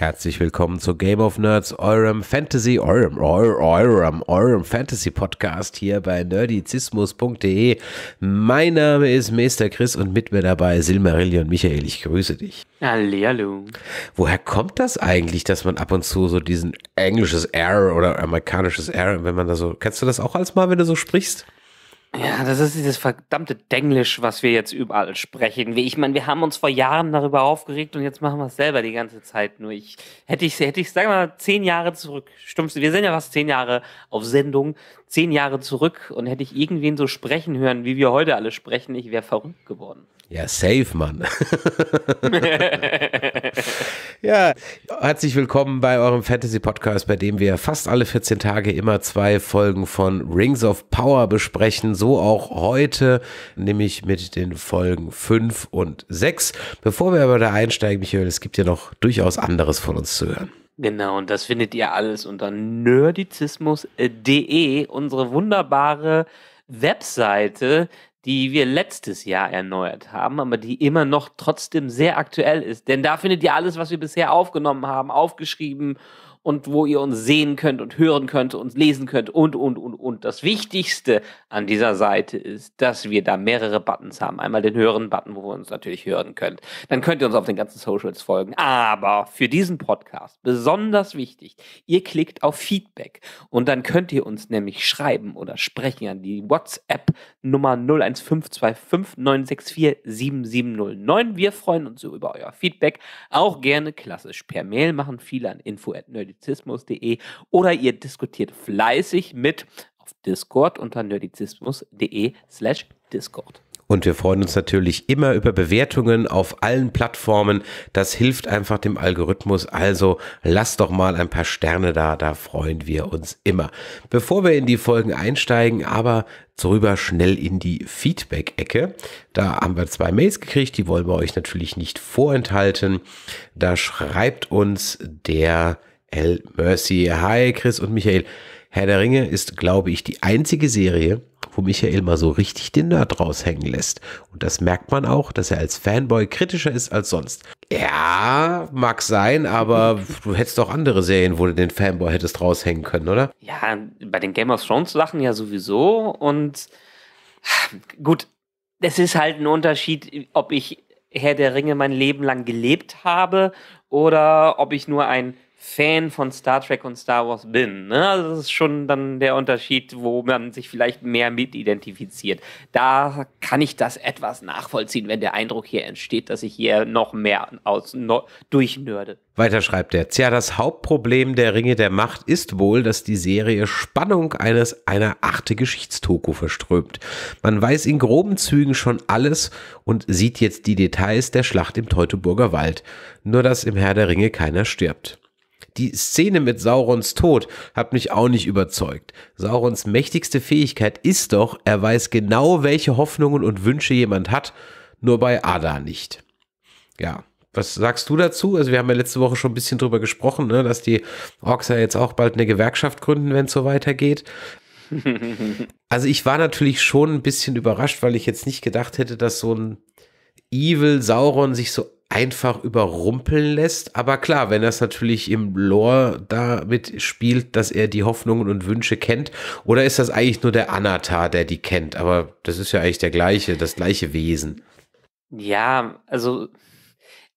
Herzlich willkommen zu Game of Nerds, eurem Fantasy, eurem, eurem, eurem, Fantasy Podcast hier bei nerdizismus.de. Mein Name ist Meister Chris und mit mir dabei Silmarillion Michael. Ich grüße dich. Hallihallo. Woher kommt das eigentlich, dass man ab und zu so diesen englisches R oder amerikanisches R, wenn man da so, kennst du das auch als mal, wenn du so sprichst? Ja, das ist dieses verdammte Denglisch, was wir jetzt überall sprechen. Ich meine, wir haben uns vor Jahren darüber aufgeregt und jetzt machen wir es selber die ganze Zeit. Nur ich hätte ich, hätte ich, sagen wir mal, zehn Jahre zurück. Stumpf, wir sind ja fast zehn Jahre auf Sendung, zehn Jahre zurück und hätte ich irgendwen so sprechen hören, wie wir heute alle sprechen, ich wäre verrückt geworden. Ja, safe, Mann. ja, herzlich willkommen bei eurem Fantasy-Podcast, bei dem wir fast alle 14 Tage immer zwei Folgen von Rings of Power besprechen. So auch heute, nämlich mit den Folgen 5 und 6. Bevor wir aber da einsteigen, Michael, es gibt ja noch durchaus anderes von uns zu hören. Genau, und das findet ihr alles unter nerdizismus.de, unsere wunderbare Webseite, die wir letztes Jahr erneuert haben, aber die immer noch trotzdem sehr aktuell ist. Denn da findet ihr alles, was wir bisher aufgenommen haben, aufgeschrieben und wo ihr uns sehen könnt und hören könnt und lesen könnt und, und, und, und. Das Wichtigste an dieser Seite ist, dass wir da mehrere Buttons haben. Einmal den Hören-Button, wo ihr uns natürlich hören könnt. Dann könnt ihr uns auf den ganzen Socials folgen. Aber für diesen Podcast besonders wichtig, ihr klickt auf Feedback und dann könnt ihr uns nämlich schreiben oder sprechen an die WhatsApp-Nummer 015259647709. Wir freuen uns so über euer Feedback. Auch gerne klassisch per Mail machen, viele an info at nerdy nerdizismus.de oder ihr diskutiert fleißig mit auf Discord unter nerdizismus.de slash Discord. Und wir freuen uns natürlich immer über Bewertungen auf allen Plattformen. Das hilft einfach dem Algorithmus. Also lasst doch mal ein paar Sterne da, da freuen wir uns immer. Bevor wir in die Folgen einsteigen, aber drüber schnell in die Feedback-Ecke. Da haben wir zwei Mails gekriegt, die wollen wir euch natürlich nicht vorenthalten. Da schreibt uns der El Mercy. Hi Chris und Michael. Herr der Ringe ist, glaube ich, die einzige Serie, wo Michael mal so richtig den Nerd raushängen lässt. Und das merkt man auch, dass er als Fanboy kritischer ist als sonst. Ja, mag sein, aber du hättest auch andere Serien, wo du den Fanboy hättest raushängen können, oder? Ja, bei den Game of Thrones Sachen ja sowieso. Und ah, gut, es ist halt ein Unterschied, ob ich Herr der Ringe mein Leben lang gelebt habe oder ob ich nur ein Fan von Star Trek und Star Wars bin. Ne? Also das ist schon dann der Unterschied, wo man sich vielleicht mehr mit identifiziert. Da kann ich das etwas nachvollziehen, wenn der Eindruck hier entsteht, dass ich hier noch mehr aus, no, durchnörde. Weiter schreibt er, tja, das Hauptproblem der Ringe der Macht ist wohl, dass die Serie Spannung eines einer achte Geschichtstoku verströmt. Man weiß in groben Zügen schon alles und sieht jetzt die Details der Schlacht im Teutoburger Wald. Nur, dass im Herr der Ringe keiner stirbt. Die Szene mit Saurons Tod hat mich auch nicht überzeugt. Saurons mächtigste Fähigkeit ist doch, er weiß genau, welche Hoffnungen und Wünsche jemand hat, nur bei Ada nicht. Ja, was sagst du dazu? Also wir haben ja letzte Woche schon ein bisschen drüber gesprochen, ne, dass die Orks ja jetzt auch bald eine Gewerkschaft gründen, wenn es so weitergeht. also ich war natürlich schon ein bisschen überrascht, weil ich jetzt nicht gedacht hätte, dass so ein Evil Sauron sich so einfach überrumpeln lässt. Aber klar, wenn das natürlich im Lore damit spielt, dass er die Hoffnungen und Wünsche kennt, oder ist das eigentlich nur der Anatar, der die kennt? Aber das ist ja eigentlich der gleiche, das gleiche Wesen. Ja, also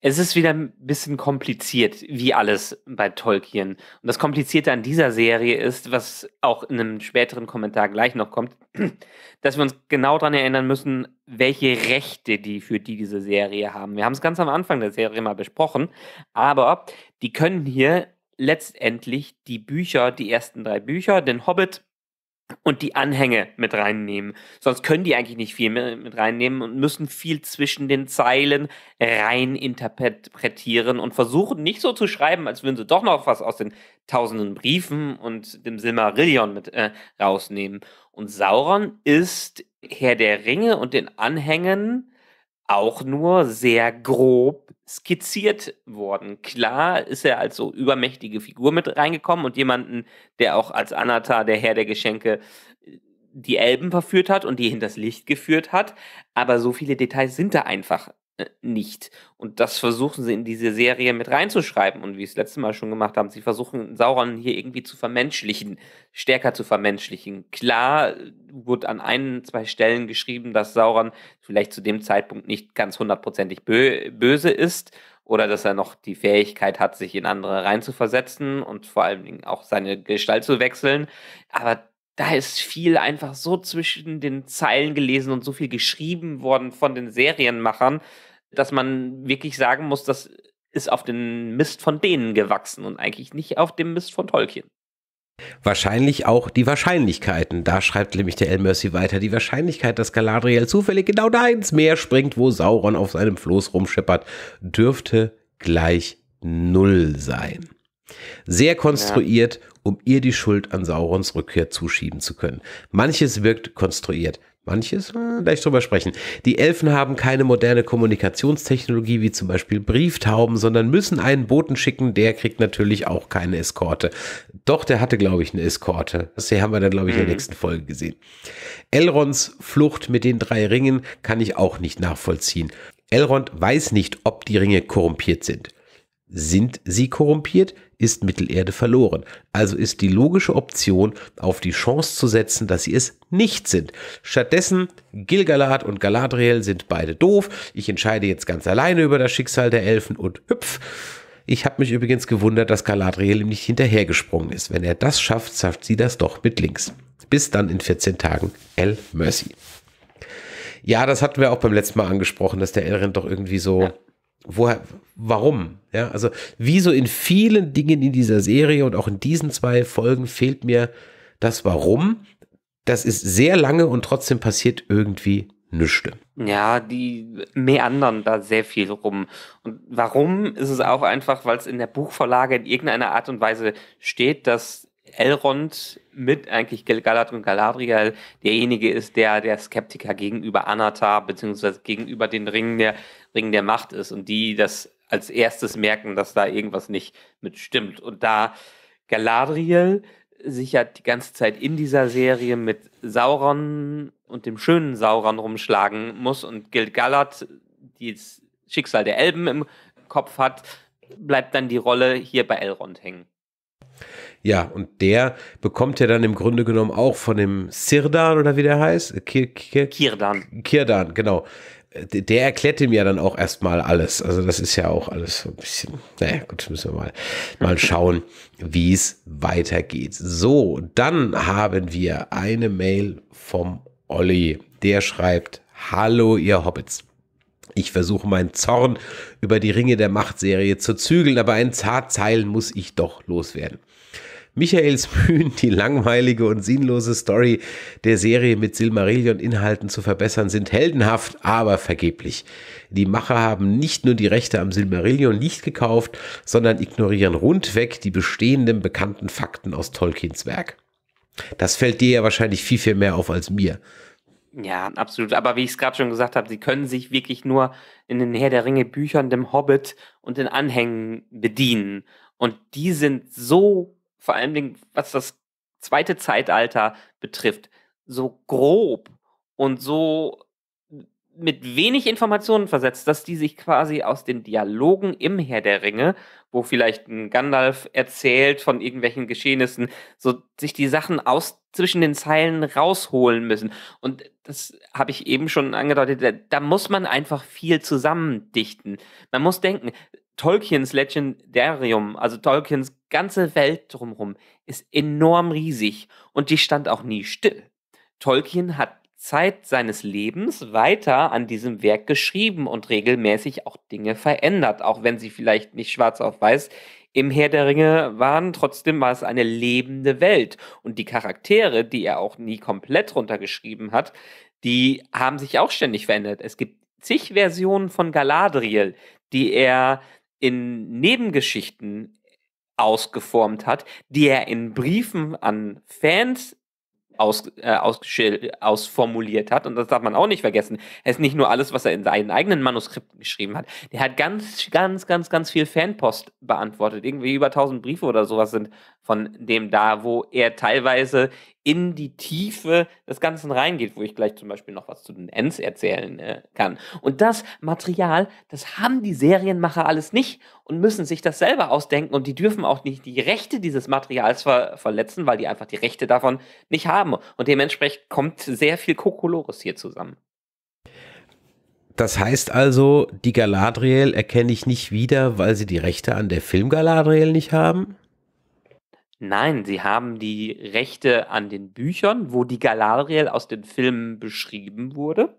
es ist wieder ein bisschen kompliziert, wie alles bei Tolkien. Und das Komplizierte an dieser Serie ist, was auch in einem späteren Kommentar gleich noch kommt, dass wir uns genau daran erinnern müssen, welche Rechte die für die diese Serie haben. Wir haben es ganz am Anfang der Serie mal besprochen, aber die können hier letztendlich die Bücher, die ersten drei Bücher, den Hobbit, und die Anhänge mit reinnehmen. Sonst können die eigentlich nicht viel mit reinnehmen und müssen viel zwischen den Zeilen rein interpretieren und versuchen nicht so zu schreiben, als würden sie doch noch was aus den tausenden Briefen und dem Silmarillion mit äh, rausnehmen. Und Sauron ist Herr der Ringe und den Anhängen auch nur sehr grob skizziert worden. Klar ist er als so übermächtige Figur mit reingekommen und jemanden, der auch als Anata, der Herr der Geschenke, äh, die Elben verführt hat und die hinters Licht geführt hat. Aber so viele Details sind da einfach äh, nicht. Und das versuchen sie in diese Serie mit reinzuschreiben. Und wie es letztes Mal schon gemacht haben, sie versuchen Sauron hier irgendwie zu vermenschlichen, stärker zu vermenschlichen. Klar äh, wurde an ein, zwei Stellen geschrieben, dass Sauron vielleicht zu dem Zeitpunkt nicht ganz hundertprozentig bö böse ist oder dass er noch die Fähigkeit hat, sich in andere reinzuversetzen und vor allen Dingen auch seine Gestalt zu wechseln. Aber da ist viel einfach so zwischen den Zeilen gelesen und so viel geschrieben worden von den Serienmachern, dass man wirklich sagen muss, das ist auf den Mist von denen gewachsen und eigentlich nicht auf dem Mist von Tolkien. Wahrscheinlich auch die Wahrscheinlichkeiten. Da schreibt nämlich der Elmercy weiter. Die Wahrscheinlichkeit, dass Galadriel zufällig genau da ins Meer springt, wo Sauron auf seinem Floß rumscheppert, dürfte gleich null sein. Sehr konstruiert, um ihr die Schuld an Saurons Rückkehr zuschieben zu können. Manches wirkt konstruiert, Manches, gleich äh, drüber sprechen. Die Elfen haben keine moderne Kommunikationstechnologie wie zum Beispiel Brieftauben, sondern müssen einen Boten schicken, der kriegt natürlich auch keine Eskorte. Doch, der hatte, glaube ich, eine Eskorte. Das haben wir dann, glaube ich, in der mhm. nächsten Folge gesehen. Elrons Flucht mit den drei Ringen kann ich auch nicht nachvollziehen. Elrond weiß nicht, ob die Ringe korrumpiert sind. Sind sie korrumpiert? ist Mittelerde verloren. Also ist die logische Option, auf die Chance zu setzen, dass sie es nicht sind. Stattdessen, Gilgalad und Galadriel sind beide doof. Ich entscheide jetzt ganz alleine über das Schicksal der Elfen und hüpf. Ich habe mich übrigens gewundert, dass Galadriel ihm nicht hinterhergesprungen ist. Wenn er das schafft, schafft sie das doch mit links. Bis dann in 14 Tagen. El Mercy. Ja, das hatten wir auch beim letzten Mal angesprochen, dass der Elrin doch irgendwie so ja woher, warum? Ja, also wie so in vielen Dingen in dieser Serie und auch in diesen zwei Folgen fehlt mir das Warum. Das ist sehr lange und trotzdem passiert irgendwie nüchte. Ja, die meandern da sehr viel rum. Und warum ist es auch einfach, weil es in der Buchvorlage in irgendeiner Art und Weise steht, dass Elrond mit eigentlich Galadriel und Galadriel derjenige ist, der der Skeptiker gegenüber Anata beziehungsweise gegenüber den Ringen der Ring der Macht ist und die das als erstes merken, dass da irgendwas nicht mit stimmt. Und da Galadriel sich ja die ganze Zeit in dieser Serie mit Sauron und dem schönen Sauron rumschlagen muss und Gilgalad das Schicksal der Elben im Kopf hat, bleibt dann die Rolle hier bei Elrond hängen. Ja, und der bekommt ja dann im Grunde genommen auch von dem Sirdan oder wie der heißt? Kirdan. Kirdan, genau der erklärte mir dann auch erstmal alles. Also das ist ja auch alles so ein bisschen, naja, gut, müssen wir mal, mal schauen, wie es weitergeht. So, dann haben wir eine Mail vom Olli. Der schreibt, hallo ihr Hobbits. Ich versuche meinen Zorn über die Ringe der Macht-Serie zu zügeln, aber ein Zartzeilen muss ich doch loswerden. Michaels Mühen, die langweilige und sinnlose Story der Serie mit Silmarillion-Inhalten zu verbessern, sind heldenhaft, aber vergeblich. Die Macher haben nicht nur die Rechte am Silmarillion nicht gekauft, sondern ignorieren rundweg die bestehenden bekannten Fakten aus Tolkiens Werk. Das fällt dir ja wahrscheinlich viel, viel mehr auf als mir. Ja, absolut. Aber wie ich es gerade schon gesagt habe, sie können sich wirklich nur in den Herr der Ringe Büchern, dem Hobbit und den Anhängen bedienen. Und die sind so vor allen Dingen, was das zweite Zeitalter betrifft, so grob und so mit wenig Informationen versetzt, dass die sich quasi aus den Dialogen im Herr der Ringe, wo vielleicht ein Gandalf erzählt von irgendwelchen Geschehnissen, so sich die Sachen aus zwischen den Zeilen rausholen müssen. Und das habe ich eben schon angedeutet, da, da muss man einfach viel zusammendichten. Man muss denken, Tolkiens Legendarium, also Tolkiens ganze Welt drumherum ist enorm riesig und die stand auch nie still. Tolkien hat Zeit seines Lebens weiter an diesem Werk geschrieben und regelmäßig auch Dinge verändert, auch wenn sie vielleicht nicht schwarz auf weiß im Herr der Ringe waren. Trotzdem war es eine lebende Welt und die Charaktere, die er auch nie komplett runtergeschrieben hat, die haben sich auch ständig verändert. Es gibt zig Versionen von Galadriel, die er in Nebengeschichten ausgeformt hat, die er in Briefen an Fans aus, äh, aus, ausformuliert hat. Und das darf man auch nicht vergessen. Er ist nicht nur alles, was er in seinen eigenen Manuskripten geschrieben hat. Der hat ganz, ganz, ganz, ganz viel Fanpost beantwortet. Irgendwie über 1000 Briefe oder sowas sind von dem da, wo er teilweise in die Tiefe des Ganzen reingeht, wo ich gleich zum Beispiel noch was zu den Ends erzählen äh, kann. Und das Material, das haben die Serienmacher alles nicht und müssen sich das selber ausdenken und die dürfen auch nicht die Rechte dieses Materials ver verletzen, weil die einfach die Rechte davon nicht haben. Und dementsprechend kommt sehr viel Kokolores hier zusammen. Das heißt also, die Galadriel erkenne ich nicht wieder, weil sie die Rechte an der Film Galadriel nicht haben? Nein, sie haben die Rechte an den Büchern, wo die Galadriel aus den Filmen beschrieben wurde,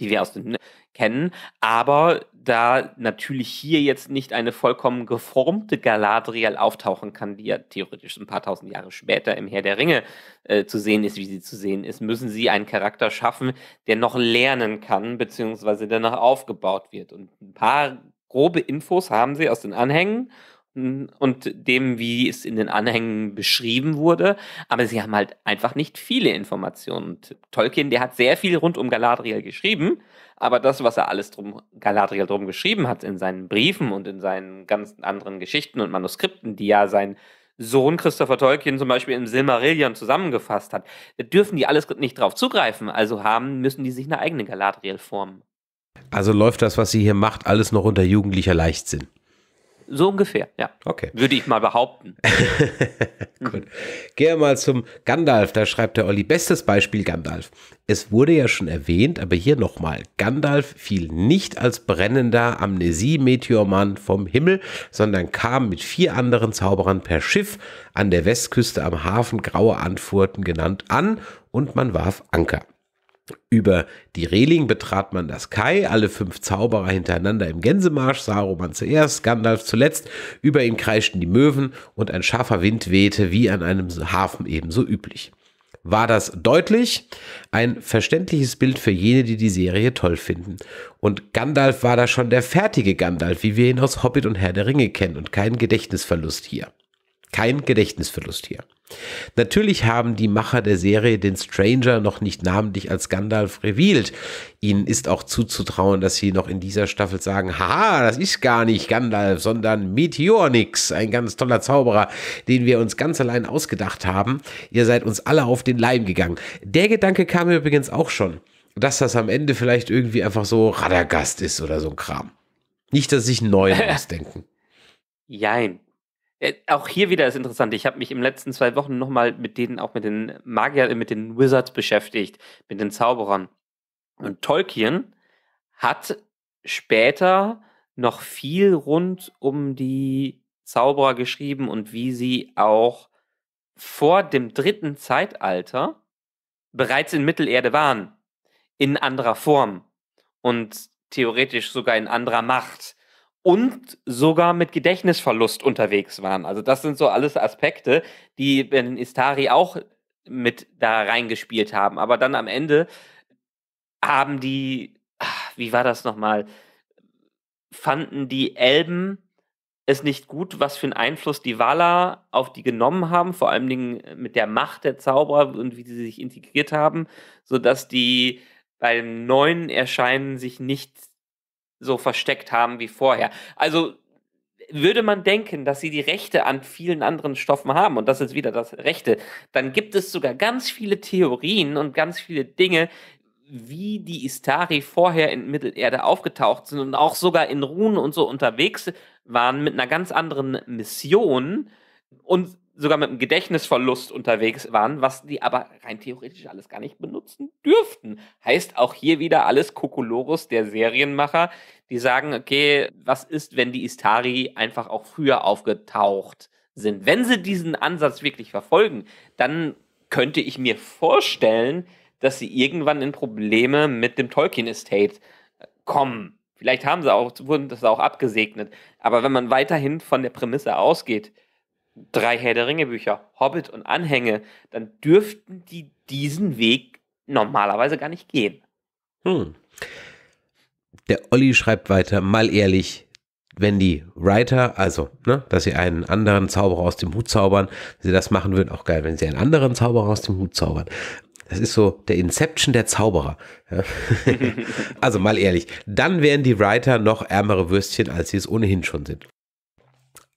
die wir aus den kennen, aber da natürlich hier jetzt nicht eine vollkommen geformte Galadriel auftauchen kann, die ja theoretisch ein paar tausend Jahre später im Herr der Ringe äh, zu sehen ist, wie sie zu sehen ist, müssen sie einen Charakter schaffen, der noch lernen kann, beziehungsweise der noch aufgebaut wird. Und ein paar grobe Infos haben sie aus den Anhängen und dem, wie es in den Anhängen beschrieben wurde. Aber sie haben halt einfach nicht viele Informationen. Und Tolkien, der hat sehr viel rund um Galadriel geschrieben, aber das, was er alles drum Galadriel drum geschrieben hat in seinen Briefen und in seinen ganzen anderen Geschichten und Manuskripten, die ja sein Sohn Christopher Tolkien zum Beispiel im Silmarillion zusammengefasst hat, dürfen die alles nicht drauf zugreifen. Also haben müssen die sich eine eigene Galadriel formen. Also läuft das, was sie hier macht, alles noch unter jugendlicher Leichtsinn. So ungefähr, ja. Okay. Würde ich mal behaupten. Gut. Gehen wir mal zum Gandalf. Da schreibt der Olli, bestes Beispiel Gandalf. Es wurde ja schon erwähnt, aber hier nochmal. Gandalf fiel nicht als brennender Amnesie-Meteormann vom Himmel, sondern kam mit vier anderen Zauberern per Schiff an der Westküste am Hafen Graue Antworten genannt an und man warf Anker. Über die Reling betrat man das Kai, alle fünf Zauberer hintereinander im Gänsemarsch, Saruman zuerst, Gandalf zuletzt, über ihm kreischten die Möwen und ein scharfer Wind wehte, wie an einem Hafen ebenso üblich. War das deutlich? Ein verständliches Bild für jene, die die Serie toll finden. Und Gandalf war da schon der fertige Gandalf, wie wir ihn aus Hobbit und Herr der Ringe kennen und kein Gedächtnisverlust hier. Kein Gedächtnisverlust hier. Natürlich haben die Macher der Serie den Stranger noch nicht namentlich als Gandalf revealed. Ihnen ist auch zuzutrauen, dass sie noch in dieser Staffel sagen, haha, das ist gar nicht Gandalf, sondern Meteornix, ein ganz toller Zauberer, den wir uns ganz allein ausgedacht haben. Ihr seid uns alle auf den Leim gegangen. Der Gedanke kam mir übrigens auch schon, dass das am Ende vielleicht irgendwie einfach so Radagast ist oder so ein Kram. Nicht, dass sich einen neuen ausdenken. Jein. Äh, auch hier wieder ist interessant. Ich habe mich im letzten zwei Wochen nochmal mit denen, auch mit den Magiern, äh, mit den Wizards beschäftigt, mit den Zauberern. Und Tolkien hat später noch viel rund um die Zauberer geschrieben und wie sie auch vor dem dritten Zeitalter bereits in Mittelerde waren. In anderer Form und theoretisch sogar in anderer Macht und sogar mit Gedächtnisverlust unterwegs waren. Also das sind so alles Aspekte, die in Istari auch mit da reingespielt haben. Aber dann am Ende haben die, ach, wie war das nochmal, fanden die Elben es nicht gut, was für einen Einfluss die Valar auf die genommen haben, vor allen Dingen mit der Macht der Zauberer und wie sie sich integriert haben, sodass die beim neuen Erscheinen sich nicht so versteckt haben wie vorher. Also würde man denken, dass sie die Rechte an vielen anderen Stoffen haben, und das ist wieder das Rechte, dann gibt es sogar ganz viele Theorien und ganz viele Dinge, wie die Istari vorher in Mittelerde aufgetaucht sind und auch sogar in Runen und so unterwegs waren mit einer ganz anderen Mission und sogar mit einem Gedächtnisverlust unterwegs waren, was die aber rein theoretisch alles gar nicht benutzen dürften. Heißt auch hier wieder alles Kokolorus der Serienmacher, die sagen, okay, was ist, wenn die Istari einfach auch früher aufgetaucht sind? Wenn sie diesen Ansatz wirklich verfolgen, dann könnte ich mir vorstellen, dass sie irgendwann in Probleme mit dem Tolkien Estate äh, kommen. Vielleicht haben sie auch, wurden das auch abgesegnet. Aber wenn man weiterhin von der Prämisse ausgeht, drei Herr der Ringe Bücher, Hobbit und Anhänge, dann dürften die diesen Weg normalerweise gar nicht gehen. Hm. Der Olli schreibt weiter, mal ehrlich, wenn die Writer, also, ne, dass sie einen anderen Zauberer aus dem Hut zaubern, wenn sie das machen würden, auch geil, wenn sie einen anderen Zauberer aus dem Hut zaubern. Das ist so der Inception der Zauberer. also mal ehrlich, dann wären die Writer noch ärmere Würstchen, als sie es ohnehin schon sind.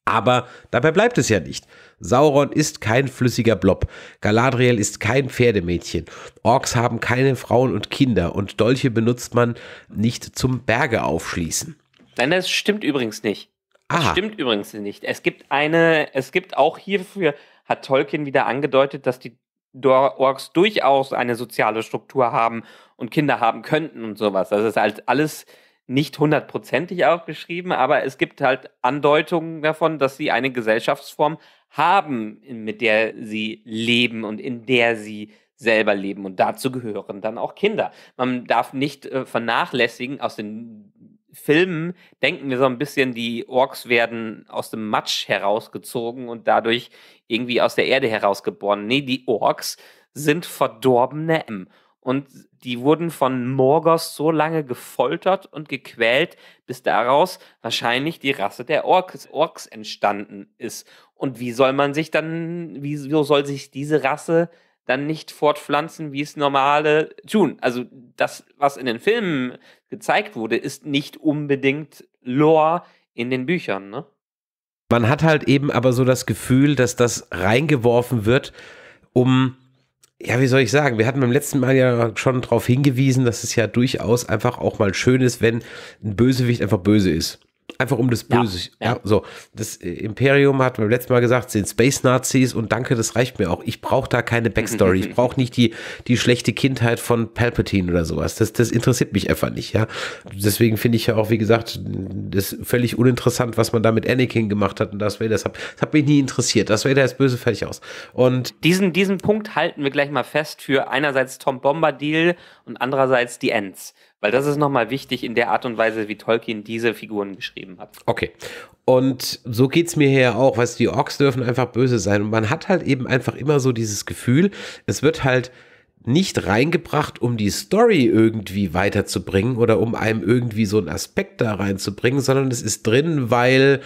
Aber dabei bleibt es ja nicht. Sauron ist kein flüssiger Blob. Galadriel ist kein Pferdemädchen. Orks haben keine Frauen und Kinder und Dolche benutzt man nicht zum Berge aufschließen. Nein, das stimmt übrigens nicht. Das Aha. stimmt übrigens nicht. Es gibt eine, es gibt auch hierfür, hat Tolkien wieder angedeutet, dass die Orks durchaus eine soziale Struktur haben und Kinder haben könnten und sowas. Das ist halt alles nicht hundertprozentig aufgeschrieben, aber es gibt halt Andeutungen davon, dass sie eine Gesellschaftsform haben, mit der sie leben und in der sie selber leben. Und dazu gehören dann auch Kinder. Man darf nicht äh, vernachlässigen, aus den Filmen denken wir so ein bisschen, die Orks werden aus dem Matsch herausgezogen und dadurch irgendwie aus der Erde herausgeboren. Nee, die Orks sind verdorbene M. Und die wurden von Morgos so lange gefoltert und gequält, bis daraus wahrscheinlich die Rasse der Orks, Orks entstanden ist. Und wie soll man sich dann, wieso soll sich diese Rasse dann nicht fortpflanzen, wie es normale tun? Also das, was in den Filmen gezeigt wurde, ist nicht unbedingt Lore in den Büchern, ne? Man hat halt eben aber so das Gefühl, dass das reingeworfen wird, um ja, wie soll ich sagen, wir hatten beim letzten Mal ja schon darauf hingewiesen, dass es ja durchaus einfach auch mal schön ist, wenn ein Bösewicht einfach böse ist. Einfach um das Böse. Ja, ja. so, das Imperium hat beim letzten Mal gesagt, sind Space Nazis und danke, das reicht mir auch. Ich brauche da keine Backstory. ich brauche nicht die, die schlechte Kindheit von Palpatine oder sowas. Das, das interessiert mich einfach nicht. Ja, deswegen finde ich ja auch, wie gesagt, das völlig uninteressant, was man da mit Anakin gemacht hat und das Vader. Das hat, das hat mich nie interessiert. Das Vader ist böse, fertig aus. Und diesen, diesen Punkt halten wir gleich mal fest für einerseits Tom Bombadil und andererseits die Ends. Weil das ist nochmal wichtig in der Art und Weise, wie Tolkien diese Figuren geschrieben hat. Okay. Und so geht es mir hier auch. weil die Orks dürfen einfach böse sein. Und man hat halt eben einfach immer so dieses Gefühl, es wird halt nicht reingebracht, um die Story irgendwie weiterzubringen oder um einem irgendwie so einen Aspekt da reinzubringen, sondern es ist drin, weil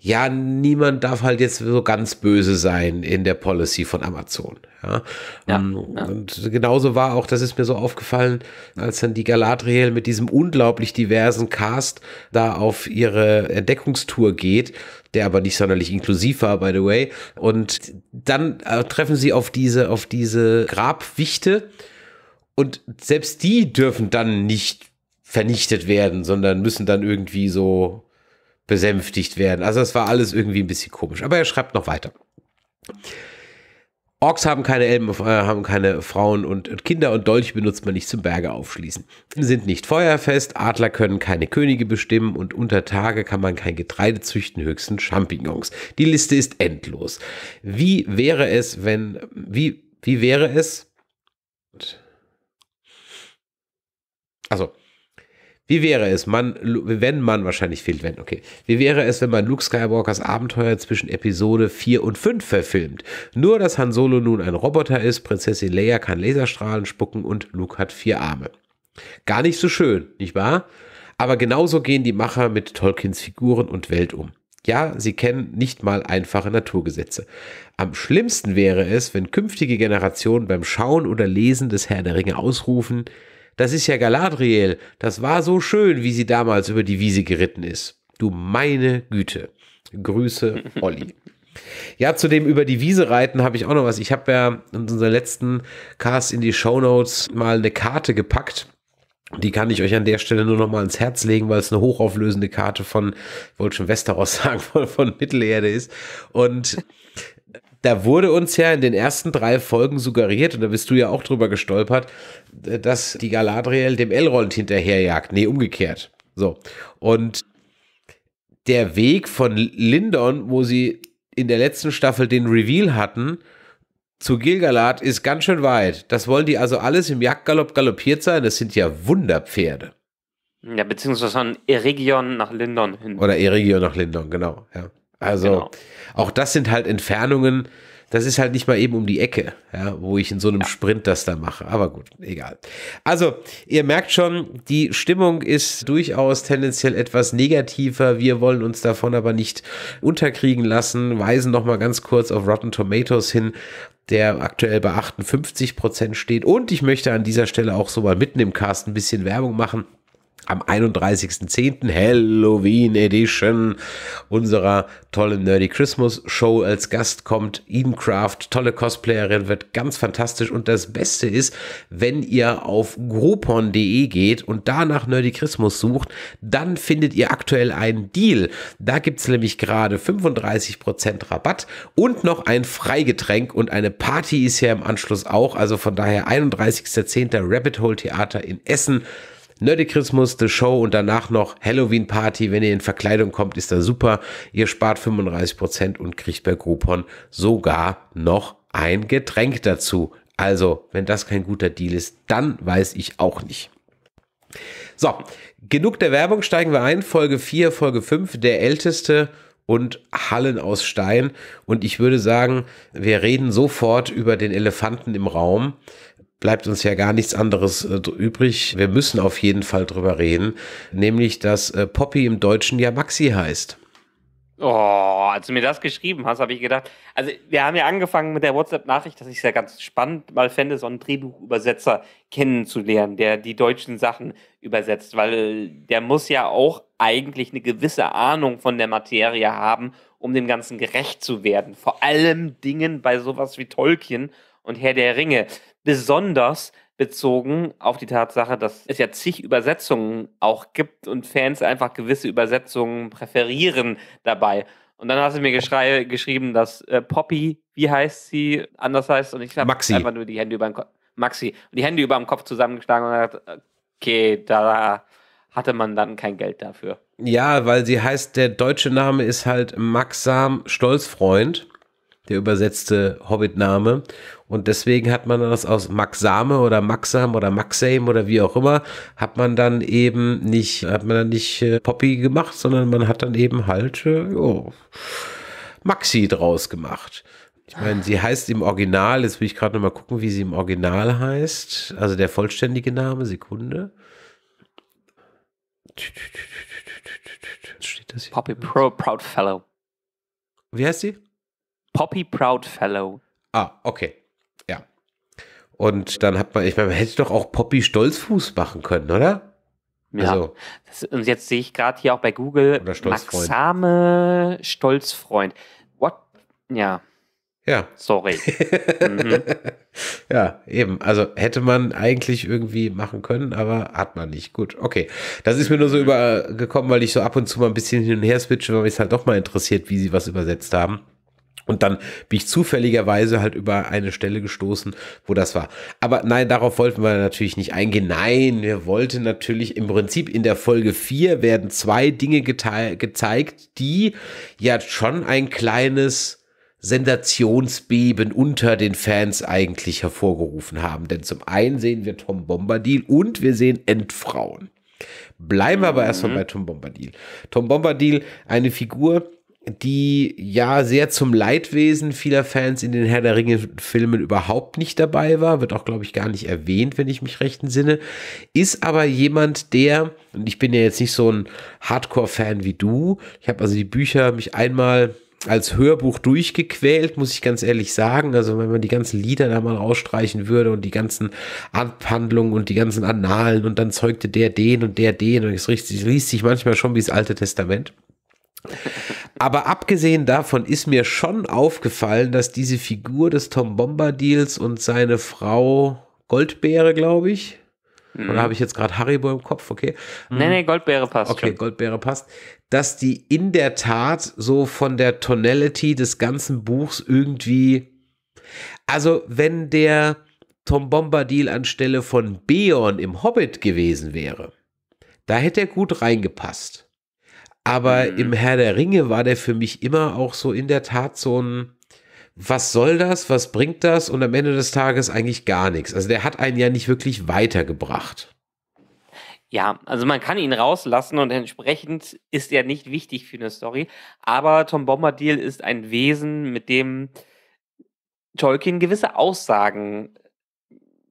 ja, niemand darf halt jetzt so ganz böse sein in der Policy von Amazon. Ja. ja, und, ähm, ja. und genauso war auch, das ist mir so aufgefallen, als dann die Galadriel mit diesem unglaublich diversen Cast da auf ihre Entdeckungstour geht, der aber nicht sonderlich inklusiv war, by the way. Und dann äh, treffen sie auf diese, auf diese Grabwichte. Und selbst die dürfen dann nicht vernichtet werden, sondern müssen dann irgendwie so besänftigt werden. Also es war alles irgendwie ein bisschen komisch. Aber er schreibt noch weiter. Orks haben keine Elben, äh, haben keine Frauen und, und Kinder und Dolch benutzt man nicht zum Berge aufschließen. Sind nicht feuerfest, Adler können keine Könige bestimmen und unter Tage kann man kein Getreide züchten, höchstens Champignons. Die Liste ist endlos. Wie wäre es, wenn, wie, wie wäre es? Also, wie wäre es, man, wenn man wahrscheinlich fehlt, wenn, okay. Wie wäre es, wenn man Luke Skywalkers Abenteuer zwischen Episode 4 und 5 verfilmt? Nur, dass Han Solo nun ein Roboter ist, Prinzessin Leia kann Laserstrahlen spucken und Luke hat vier Arme. Gar nicht so schön, nicht wahr? Aber genauso gehen die Macher mit Tolkiens Figuren und Welt um. Ja, sie kennen nicht mal einfache Naturgesetze. Am schlimmsten wäre es, wenn künftige Generationen beim Schauen oder Lesen des Herr der Ringe ausrufen, das ist ja Galadriel. Das war so schön, wie sie damals über die Wiese geritten ist. Du meine Güte. Grüße, Olli. Ja, zu dem über die Wiese reiten habe ich auch noch was. Ich habe ja in unserem letzten Cast in die Shownotes mal eine Karte gepackt. Die kann ich euch an der Stelle nur noch mal ans Herz legen, weil es eine hochauflösende Karte von, ich wollte schon Westeros sagen, von, von Mittelerde ist. Und da wurde uns ja in den ersten drei Folgen suggeriert, und da bist du ja auch drüber gestolpert, dass die Galadriel dem Elrond hinterherjagt. Nee, umgekehrt. So. Und der Weg von Lindon, wo sie in der letzten Staffel den Reveal hatten, zu Gilgalad ist ganz schön weit. Das wollen die also alles im Jagdgalopp galoppiert sein. Das sind ja Wunderpferde. Ja, beziehungsweise von Eregion nach Lindon hin. Oder Eregion nach Lindon, genau. Ja. Also genau. auch das sind halt Entfernungen, das ist halt nicht mal eben um die Ecke, ja, wo ich in so einem ja. Sprint das da mache. Aber gut, egal. Also, ihr merkt schon, die Stimmung ist durchaus tendenziell etwas negativer. Wir wollen uns davon aber nicht unterkriegen lassen. Weisen nochmal ganz kurz auf Rotten Tomatoes hin der aktuell bei 58 Prozent steht. Und ich möchte an dieser Stelle auch so mal mitten im Cast ein bisschen Werbung machen am 31.10. Halloween Edition unserer tollen Nerdy Christmas Show. Als Gast kommt Edencraft, tolle Cosplayerin, wird ganz fantastisch. Und das Beste ist, wenn ihr auf groupon.de geht und danach Nerdy Christmas sucht, dann findet ihr aktuell einen Deal. Da gibt es nämlich gerade 35% Rabatt und noch ein Freigetränk und eine Party ist ja im Anschluss auch. Also von daher 31.10. Rabbit Hole Theater in Essen. Nerdikrismus, The Show und danach noch Halloween Party. Wenn ihr in Verkleidung kommt, ist das super. Ihr spart 35% und kriegt bei Groupon sogar noch ein Getränk dazu. Also, wenn das kein guter Deal ist, dann weiß ich auch nicht. So, genug der Werbung, steigen wir ein. Folge 4, Folge 5, der älteste und Hallen aus Stein. Und ich würde sagen, wir reden sofort über den Elefanten im Raum bleibt uns ja gar nichts anderes äh, übrig. Wir müssen auf jeden Fall drüber reden, nämlich dass äh, Poppy im Deutschen ja Maxi heißt. Oh, als du mir das geschrieben hast, habe ich gedacht, also wir haben ja angefangen mit der WhatsApp-Nachricht, dass ich es ja ganz spannend mal fände, so einen Drehbuchübersetzer kennenzulernen, der die deutschen Sachen übersetzt, weil der muss ja auch eigentlich eine gewisse Ahnung von der Materie haben, um dem Ganzen gerecht zu werden. Vor allem Dingen bei sowas wie Tolkien und Herr der Ringe besonders bezogen auf die Tatsache, dass es ja zig Übersetzungen auch gibt und Fans einfach gewisse Übersetzungen präferieren dabei. Und dann hast du mir geschrieben, dass äh, Poppy, wie heißt sie, anders heißt. Und ich habe einfach nur die Hände über den Kopf. Maxi. Und die Hände über dem Kopf zusammengeschlagen und gesagt, okay, da hatte man dann kein Geld dafür. Ja, weil sie heißt, der deutsche Name ist halt Maxam Stolzfreund der übersetzte Hobbit-Name. Und deswegen hat man das aus Maxame oder Maxam oder Maxame oder wie auch immer, hat man dann eben nicht, hat man dann nicht äh, Poppy gemacht, sondern man hat dann eben halt äh, jo, Maxi draus gemacht. Ich meine, sie heißt im Original, jetzt will ich gerade nochmal gucken, wie sie im Original heißt. Also der vollständige Name, Sekunde. Steht das hier? Poppy Pro Proud Fellow. Wie heißt sie? Poppy Proud Fellow. Ah, okay. Ja. Und dann hat man, ich meine, man hätte doch auch Poppy Stolzfuß machen können, oder? Ja. Also, das, und jetzt sehe ich gerade hier auch bei Google Stolzfreund. Maxame Stolzfreund. What? Ja. Ja. Sorry. mhm. Ja, eben. Also hätte man eigentlich irgendwie machen können, aber hat man nicht. Gut, okay. Das ist mir nur so mhm. übergekommen, weil ich so ab und zu mal ein bisschen hin und her switche, weil mich es halt doch mal interessiert, wie sie was übersetzt haben. Und dann bin ich zufälligerweise halt über eine Stelle gestoßen, wo das war. Aber nein, darauf wollten wir natürlich nicht eingehen. Nein, wir wollten natürlich im Prinzip in der Folge 4 werden zwei Dinge gezeigt, die ja schon ein kleines Sensationsbeben unter den Fans eigentlich hervorgerufen haben. Denn zum einen sehen wir Tom Bombadil und wir sehen Endfrauen. Bleiben wir aber erstmal mhm. bei Tom Bombadil. Tom Bombadil, eine Figur, die ja sehr zum Leidwesen vieler Fans in den Herr der Ringe-Filmen überhaupt nicht dabei war, wird auch, glaube ich, gar nicht erwähnt, wenn ich mich recht entsinne, ist aber jemand, der, und ich bin ja jetzt nicht so ein Hardcore-Fan wie du, ich habe also die Bücher mich einmal als Hörbuch durchgequält, muss ich ganz ehrlich sagen. Also wenn man die ganzen Lieder da mal rausstreichen würde und die ganzen Abhandlungen und die ganzen Annalen und dann zeugte der den und der den und es liest sich manchmal schon wie das Alte Testament. Aber abgesehen davon ist mir schon aufgefallen, dass diese Figur des Tom Bombadils und seine Frau Goldbeere, glaube ich. Mhm. Oder habe ich jetzt gerade Haribo im Kopf? Okay. Nee, nee, Goldbeere passt. Okay, schon. Goldbeere passt. Dass die in der Tat so von der Tonality des ganzen Buchs irgendwie. Also, wenn der Tom Bombadil anstelle von Beorn im Hobbit gewesen wäre, da hätte er gut reingepasst. Aber mhm. im Herr der Ringe war der für mich immer auch so in der Tat so ein, was soll das, was bringt das und am Ende des Tages eigentlich gar nichts. Also der hat einen ja nicht wirklich weitergebracht. Ja, also man kann ihn rauslassen und entsprechend ist er nicht wichtig für eine Story. Aber Tom Bombadil ist ein Wesen, mit dem Tolkien gewisse Aussagen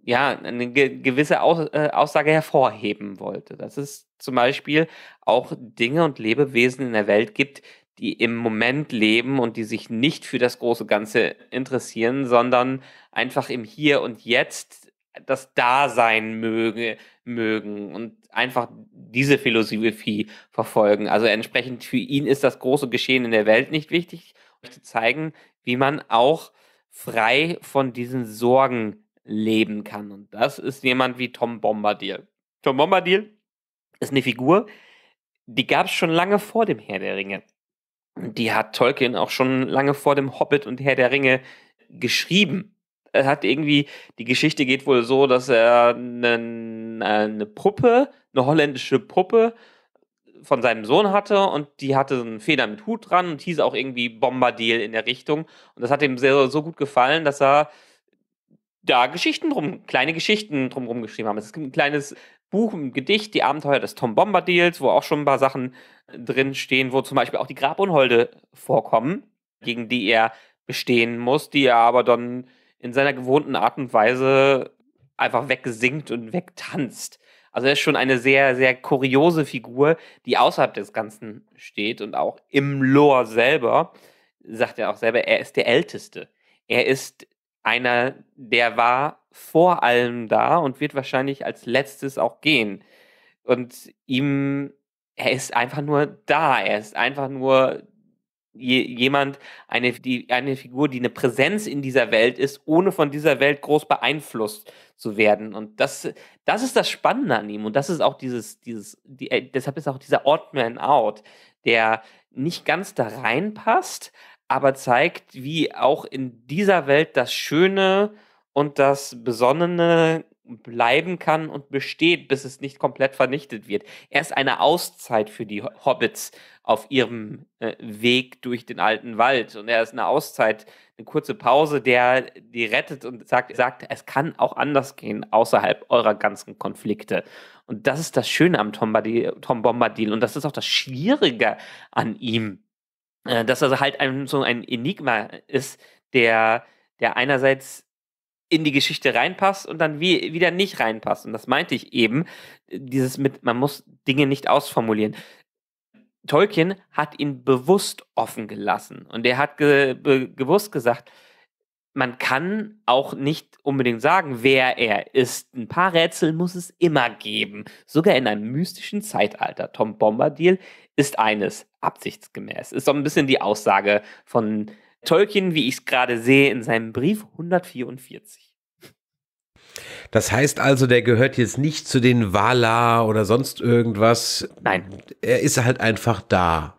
ja, eine ge gewisse Aus äh, Aussage hervorheben wollte. Dass es zum Beispiel auch Dinge und Lebewesen in der Welt gibt, die im Moment leben und die sich nicht für das große Ganze interessieren, sondern einfach im Hier und Jetzt das Dasein möge, mögen und einfach diese Philosophie verfolgen. Also entsprechend für ihn ist das große Geschehen in der Welt nicht wichtig. Ich zu zeigen, wie man auch frei von diesen Sorgen leben kann. Und das ist jemand wie Tom Bombadil. Tom Bombadil ist eine Figur, die gab es schon lange vor dem Herr der Ringe. Die hat Tolkien auch schon lange vor dem Hobbit und Herr der Ringe geschrieben. Er hat irgendwie, die Geschichte geht wohl so, dass er eine, äh, Puppe, eine holländische Puppe von seinem Sohn hatte und die hatte so einen Feder mit Hut dran und hieß auch irgendwie Bombadil in der Richtung. Und das hat ihm sehr, so gut gefallen, dass er da Geschichten drum, kleine Geschichten drumherum geschrieben haben. Es gibt ein kleines Buch, ein Gedicht, die Abenteuer des Tom Bombadils, wo auch schon ein paar Sachen äh, drin stehen, wo zum Beispiel auch die Grabunholde vorkommen, gegen die er bestehen muss, die er aber dann in seiner gewohnten Art und Weise einfach wegsingt und wegtanzt. Also er ist schon eine sehr, sehr kuriose Figur, die außerhalb des Ganzen steht und auch im Lore selber, sagt er auch selber, er ist der Älteste. Er ist einer, der war vor allem da und wird wahrscheinlich als letztes auch gehen. Und ihm, er ist einfach nur da, er ist einfach nur je, jemand, eine, die, eine Figur, die eine Präsenz in dieser Welt ist, ohne von dieser Welt groß beeinflusst zu werden. Und das, das ist das Spannende an ihm. Und das ist auch dieses, dieses, die, äh, deshalb ist auch dieser Odd Man Out, der nicht ganz da reinpasst, aber zeigt, wie auch in dieser Welt das Schöne und das Besonnene bleiben kann und besteht, bis es nicht komplett vernichtet wird. Er ist eine Auszeit für die Hobbits auf ihrem äh, Weg durch den alten Wald. Und er ist eine Auszeit, eine kurze Pause, der die rettet und sagt, sagt, es kann auch anders gehen, außerhalb eurer ganzen Konflikte. Und das ist das Schöne am Tom, Tom Bombadil. Und das ist auch das Schwierige an ihm äh, dass das also halt ein, so ein Enigma ist, der, der einerseits in die Geschichte reinpasst und dann wie, wieder nicht reinpasst. Und das meinte ich eben, dieses mit, man muss Dinge nicht ausformulieren. Tolkien hat ihn bewusst offen gelassen und er hat ge bewusst gesagt, man kann auch nicht unbedingt sagen, wer er ist. Ein paar Rätsel muss es immer geben. Sogar in einem mystischen Zeitalter. Tom Bombadil ist eines, absichtsgemäß. Ist so ein bisschen die Aussage von Tolkien, wie ich es gerade sehe, in seinem Brief 144. Das heißt also, der gehört jetzt nicht zu den Valar oder sonst irgendwas. Nein. Er ist halt einfach da.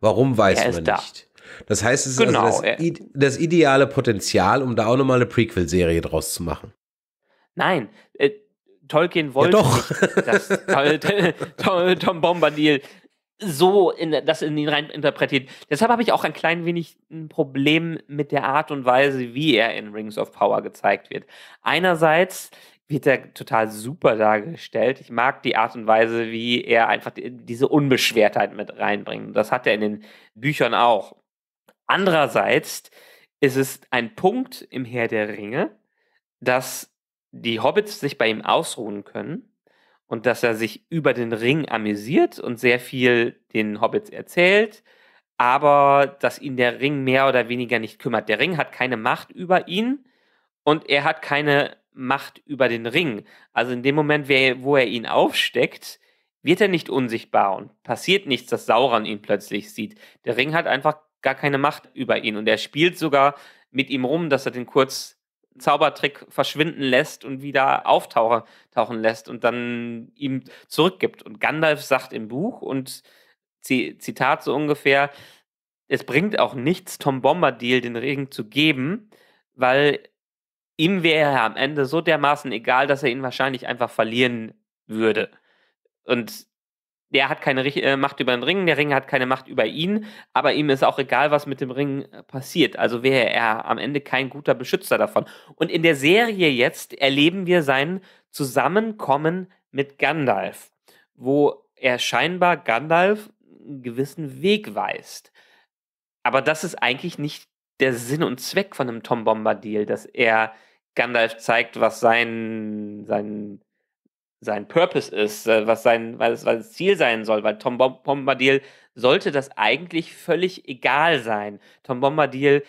Warum weiß man da. nicht. Das heißt, es ist also genau, also das, I das ideale Potenzial, um da auch nochmal eine Prequel-Serie draus zu machen. Nein, äh, Tolkien wollte ja, doch. nicht, dass Tom Bombadil so in, das in ihn rein interpretiert. Deshalb habe ich auch ein klein wenig ein Problem mit der Art und Weise, wie er in Rings of Power gezeigt wird. Einerseits wird er total super dargestellt. Ich mag die Art und Weise, wie er einfach diese Unbeschwertheit mit reinbringt. Das hat er in den Büchern auch. Andererseits ist es ein Punkt im Herr der Ringe, dass die Hobbits sich bei ihm ausruhen können und dass er sich über den Ring amüsiert und sehr viel den Hobbits erzählt, aber dass ihn der Ring mehr oder weniger nicht kümmert. Der Ring hat keine Macht über ihn und er hat keine Macht über den Ring. Also in dem Moment, wo er ihn aufsteckt, wird er nicht unsichtbar und passiert nichts, dass Sauron ihn plötzlich sieht. Der Ring hat einfach gar keine Macht über ihn und er spielt sogar mit ihm rum, dass er den kurz Zaubertrick verschwinden lässt und wieder auftauchen lässt und dann ihm zurückgibt. Und Gandalf sagt im Buch und Zitat so ungefähr, es bringt auch nichts, Tom Bombadil den Regen zu geben, weil ihm wäre er am Ende so dermaßen egal, dass er ihn wahrscheinlich einfach verlieren würde. Und der hat keine äh, Macht über den Ring, der Ring hat keine Macht über ihn, aber ihm ist auch egal, was mit dem Ring äh, passiert. Also wäre er am Ende kein guter Beschützer davon. Und in der Serie jetzt erleben wir sein Zusammenkommen mit Gandalf, wo er scheinbar Gandalf einen gewissen Weg weist. Aber das ist eigentlich nicht der Sinn und Zweck von einem Tom Bombadil, dass er Gandalf zeigt, was sein, sein sein Purpose ist, äh, was sein, was, was Ziel sein soll, weil Tom Bombadil sollte das eigentlich völlig egal sein. Tom Bombadil,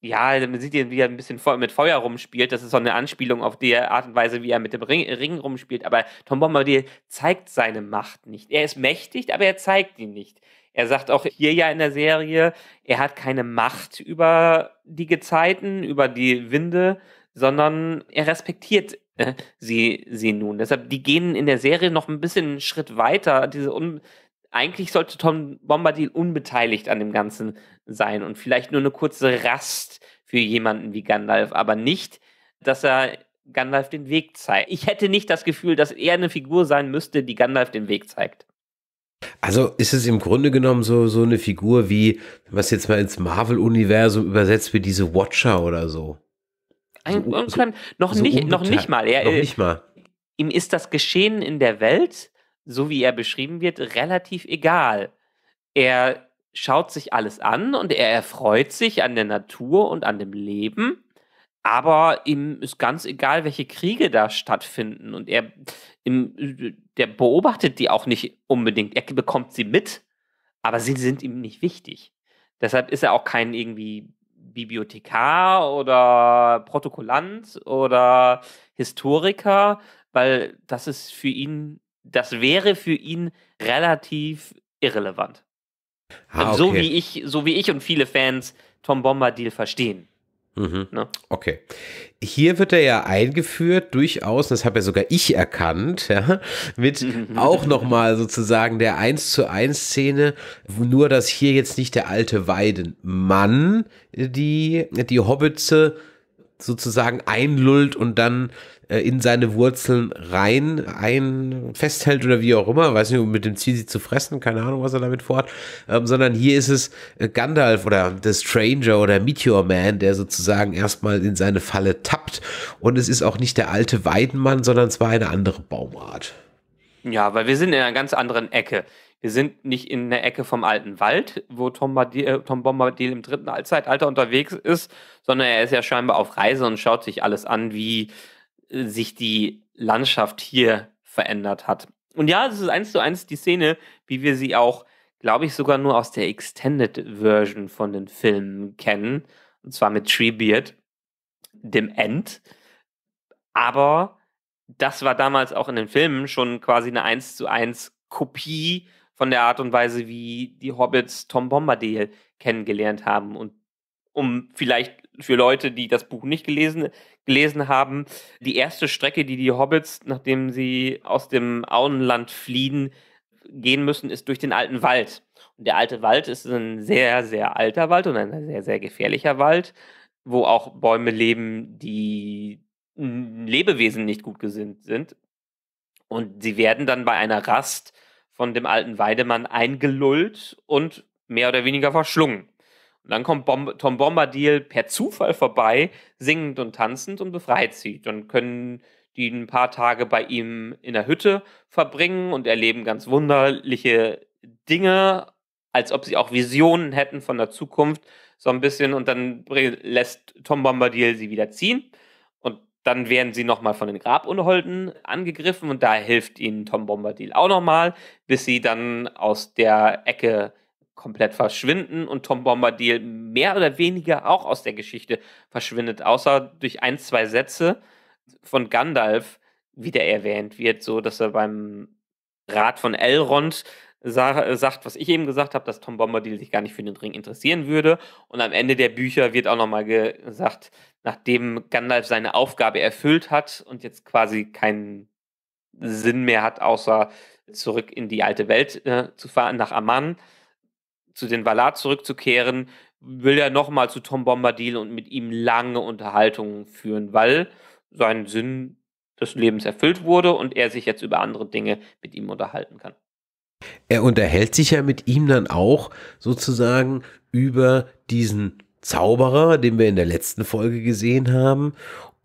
ja, man sieht ihn, wie er ein bisschen mit Feuer rumspielt, das ist so eine Anspielung auf die Art und Weise, wie er mit dem Ring, Ring rumspielt, aber Tom Bombadil zeigt seine Macht nicht. Er ist mächtig, aber er zeigt ihn nicht. Er sagt auch hier ja in der Serie, er hat keine Macht über die Gezeiten, über die Winde, sondern er respektiert äh, sie, sie nun. Deshalb, die gehen in der Serie noch ein bisschen einen Schritt weiter. Diese un Eigentlich sollte Tom Bombadil unbeteiligt an dem Ganzen sein und vielleicht nur eine kurze Rast für jemanden wie Gandalf, aber nicht, dass er Gandalf den Weg zeigt. Ich hätte nicht das Gefühl, dass er eine Figur sein müsste, die Gandalf den Weg zeigt. Also ist es im Grunde genommen so, so eine Figur wie, wenn man es jetzt mal ins Marvel-Universum übersetzt, wie diese Watcher oder so. Ein so, so, noch, so also nicht, noch nicht mal. Er, noch äh, nicht mal. Ihm ist das Geschehen in der Welt, so wie er beschrieben wird, relativ egal. Er schaut sich alles an und er erfreut sich an der Natur und an dem Leben. Aber ihm ist ganz egal, welche Kriege da stattfinden. Und er im, der beobachtet die auch nicht unbedingt. Er bekommt sie mit, aber sie sind ihm nicht wichtig. Deshalb ist er auch kein irgendwie Bibliothekar oder Protokollant oder Historiker, weil das ist für ihn, das wäre für ihn relativ irrelevant. Ah, okay. So wie ich, so wie ich und viele Fans Tom Bombadil verstehen. Mhm. Ne? Okay. Hier wird er ja eingeführt, durchaus, das habe ja sogar ich erkannt, ja, mit mhm. auch nochmal sozusagen der 1 zu 1 Szene, nur dass hier jetzt nicht der alte Weidenmann die, die Hobbitze sozusagen einlullt und dann äh, in seine Wurzeln rein ein festhält oder wie auch immer, weiß nicht, mit dem Ziel sie zu fressen, keine Ahnung, was er damit vorhat, ähm, sondern hier ist es äh, Gandalf oder The Stranger oder Meteor Man, der sozusagen erstmal in seine Falle tappt und es ist auch nicht der alte Weidenmann, sondern zwar eine andere Baumart. Ja, weil wir sind in einer ganz anderen Ecke. Wir sind nicht in der Ecke vom alten Wald, wo Tom, Bombadil, äh, Tom Bombadil im dritten Allzeitalter unterwegs ist, sondern er ist ja scheinbar auf Reise und schaut sich alles an, wie sich die Landschaft hier verändert hat. Und ja, es ist eins zu eins die Szene, wie wir sie auch, glaube ich, sogar nur aus der Extended Version von den Filmen kennen. Und zwar mit Treebeard, dem End. Aber das war damals auch in den Filmen schon quasi eine eins zu eins Kopie von der Art und Weise, wie die Hobbits Tom Bombadil kennengelernt haben. Und um vielleicht für Leute, die das Buch nicht gelesen, gelesen haben, die erste Strecke, die die Hobbits, nachdem sie aus dem Auenland fliehen, gehen müssen, ist durch den alten Wald. Und der alte Wald ist ein sehr, sehr alter Wald und ein sehr, sehr gefährlicher Wald, wo auch Bäume leben, die Lebewesen nicht gut gesinnt sind. Und sie werden dann bei einer Rast von dem alten Weidemann eingelullt und mehr oder weniger verschlungen. Und dann kommt Bom Tom Bombadil per Zufall vorbei, singend und tanzend und befreit sie. Dann können die ein paar Tage bei ihm in der Hütte verbringen und erleben ganz wunderliche Dinge, als ob sie auch Visionen hätten von der Zukunft, so ein bisschen. Und dann lässt Tom Bombadil sie wieder ziehen. Und dann werden sie nochmal von den Grabunholden angegriffen. Und da hilft ihnen Tom Bombadil auch nochmal, bis sie dann aus der Ecke komplett verschwinden und Tom Bombadil mehr oder weniger auch aus der Geschichte verschwindet, außer durch ein, zwei Sätze von Gandalf wieder erwähnt wird, so dass er beim Rat von Elrond sagt, was ich eben gesagt habe, dass Tom Bombadil sich gar nicht für den Ring interessieren würde. Und am Ende der Bücher wird auch nochmal gesagt, nachdem Gandalf seine Aufgabe erfüllt hat und jetzt quasi keinen Sinn mehr hat, außer zurück in die alte Welt äh, zu fahren, nach Amman, zu den Valar zurückzukehren, will er nochmal zu Tom Bombadil und mit ihm lange Unterhaltungen führen, weil sein Sinn des Lebens erfüllt wurde und er sich jetzt über andere Dinge mit ihm unterhalten kann. Er unterhält sich ja mit ihm dann auch sozusagen über diesen Zauberer, den wir in der letzten Folge gesehen haben,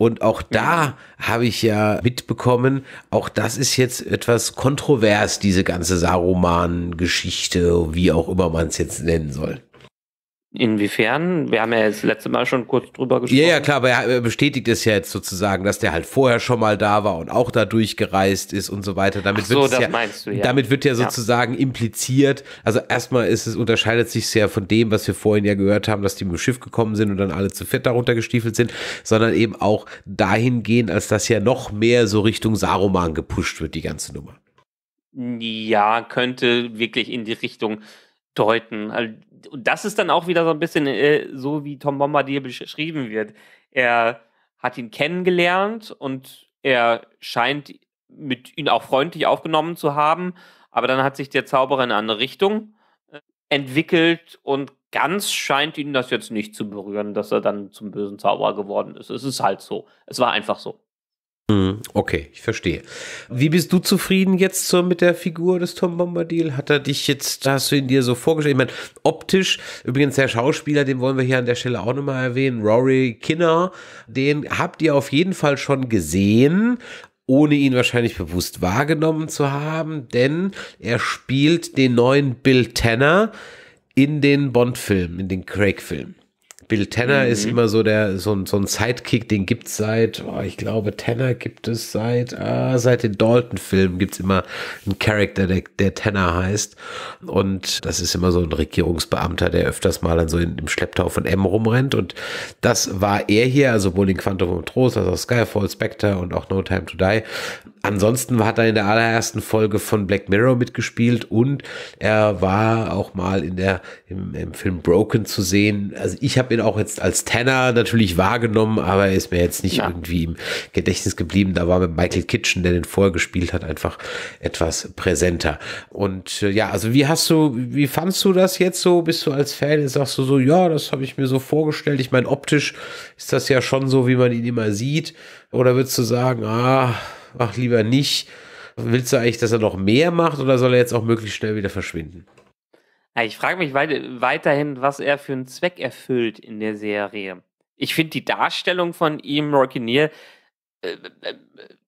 und auch da habe ich ja mitbekommen, auch das ist jetzt etwas kontrovers, diese ganze Saruman-Geschichte, wie auch immer man es jetzt nennen soll. Inwiefern? Wir haben ja das letzte Mal schon kurz drüber gesprochen. Ja, ja, klar, aber er äh, bestätigt es ja jetzt sozusagen, dass der halt vorher schon mal da war und auch da durchgereist ist und so weiter. Damit so, wird das ja, meinst du, ja. Damit wird ja sozusagen ja. impliziert, also erstmal ist es, unterscheidet sich sehr von dem, was wir vorhin ja gehört haben, dass die mit dem Schiff gekommen sind und dann alle zu fett darunter gestiefelt sind, sondern eben auch dahingehend, als dass ja noch mehr so Richtung Saruman gepusht wird, die ganze Nummer. Ja, könnte wirklich in die Richtung deuten. Also und das ist dann auch wieder so ein bisschen äh, so, wie Tom Bombardier beschrieben wird. Er hat ihn kennengelernt und er scheint mit ihm auch freundlich aufgenommen zu haben, aber dann hat sich der Zauberer in eine andere Richtung äh, entwickelt und ganz scheint ihn das jetzt nicht zu berühren, dass er dann zum bösen Zauberer geworden ist. Es ist halt so. Es war einfach so. Mhm. Okay, ich verstehe. Wie bist du zufrieden jetzt so mit der Figur des Tom Bombadil? Hat er dich jetzt, hast du ihn dir so vorgestellt? Ich meine, optisch, übrigens der Schauspieler, den wollen wir hier an der Stelle auch nochmal erwähnen, Rory Kinner, den habt ihr auf jeden Fall schon gesehen, ohne ihn wahrscheinlich bewusst wahrgenommen zu haben, denn er spielt den neuen Bill Tanner in den Bond-Filmen, in den Craig-Filmen. Bill Tanner mhm. ist immer so der so ein, so ein Sidekick, den gibt es seit, oh, ich glaube, Tanner gibt es seit, ah, seit den Dalton-Filmen gibt es immer einen Charakter, der, der Tanner heißt. Und das ist immer so ein Regierungsbeamter, der öfters mal dann so in, im Schlepptau von M rumrennt. Und das war er hier, also sowohl in Quantum of Trost, also Skyfall, Spectre und auch No Time to Die. Ansonsten hat er in der allerersten Folge von Black Mirror mitgespielt und er war auch mal in der im, im Film Broken zu sehen. Also ich habe ihn auch jetzt als Tanner natürlich wahrgenommen, aber er ist mir jetzt nicht ja. irgendwie im Gedächtnis geblieben. Da war mit Michael Kitchen, der den vorher gespielt hat, einfach etwas präsenter. Und äh, ja, also wie hast du, wie fandst du das jetzt so? Bist du als Fan, sagst du so, ja, das habe ich mir so vorgestellt. Ich meine, optisch ist das ja schon so, wie man ihn immer sieht. Oder würdest du sagen, ah, ach, lieber nicht? Willst du eigentlich, dass er noch mehr macht oder soll er jetzt auch möglichst schnell wieder verschwinden? Ja, ich frage mich wei weiterhin, was er für einen Zweck erfüllt in der Serie. Ich finde die Darstellung von ihm, Rocky Neal, äh, äh, äh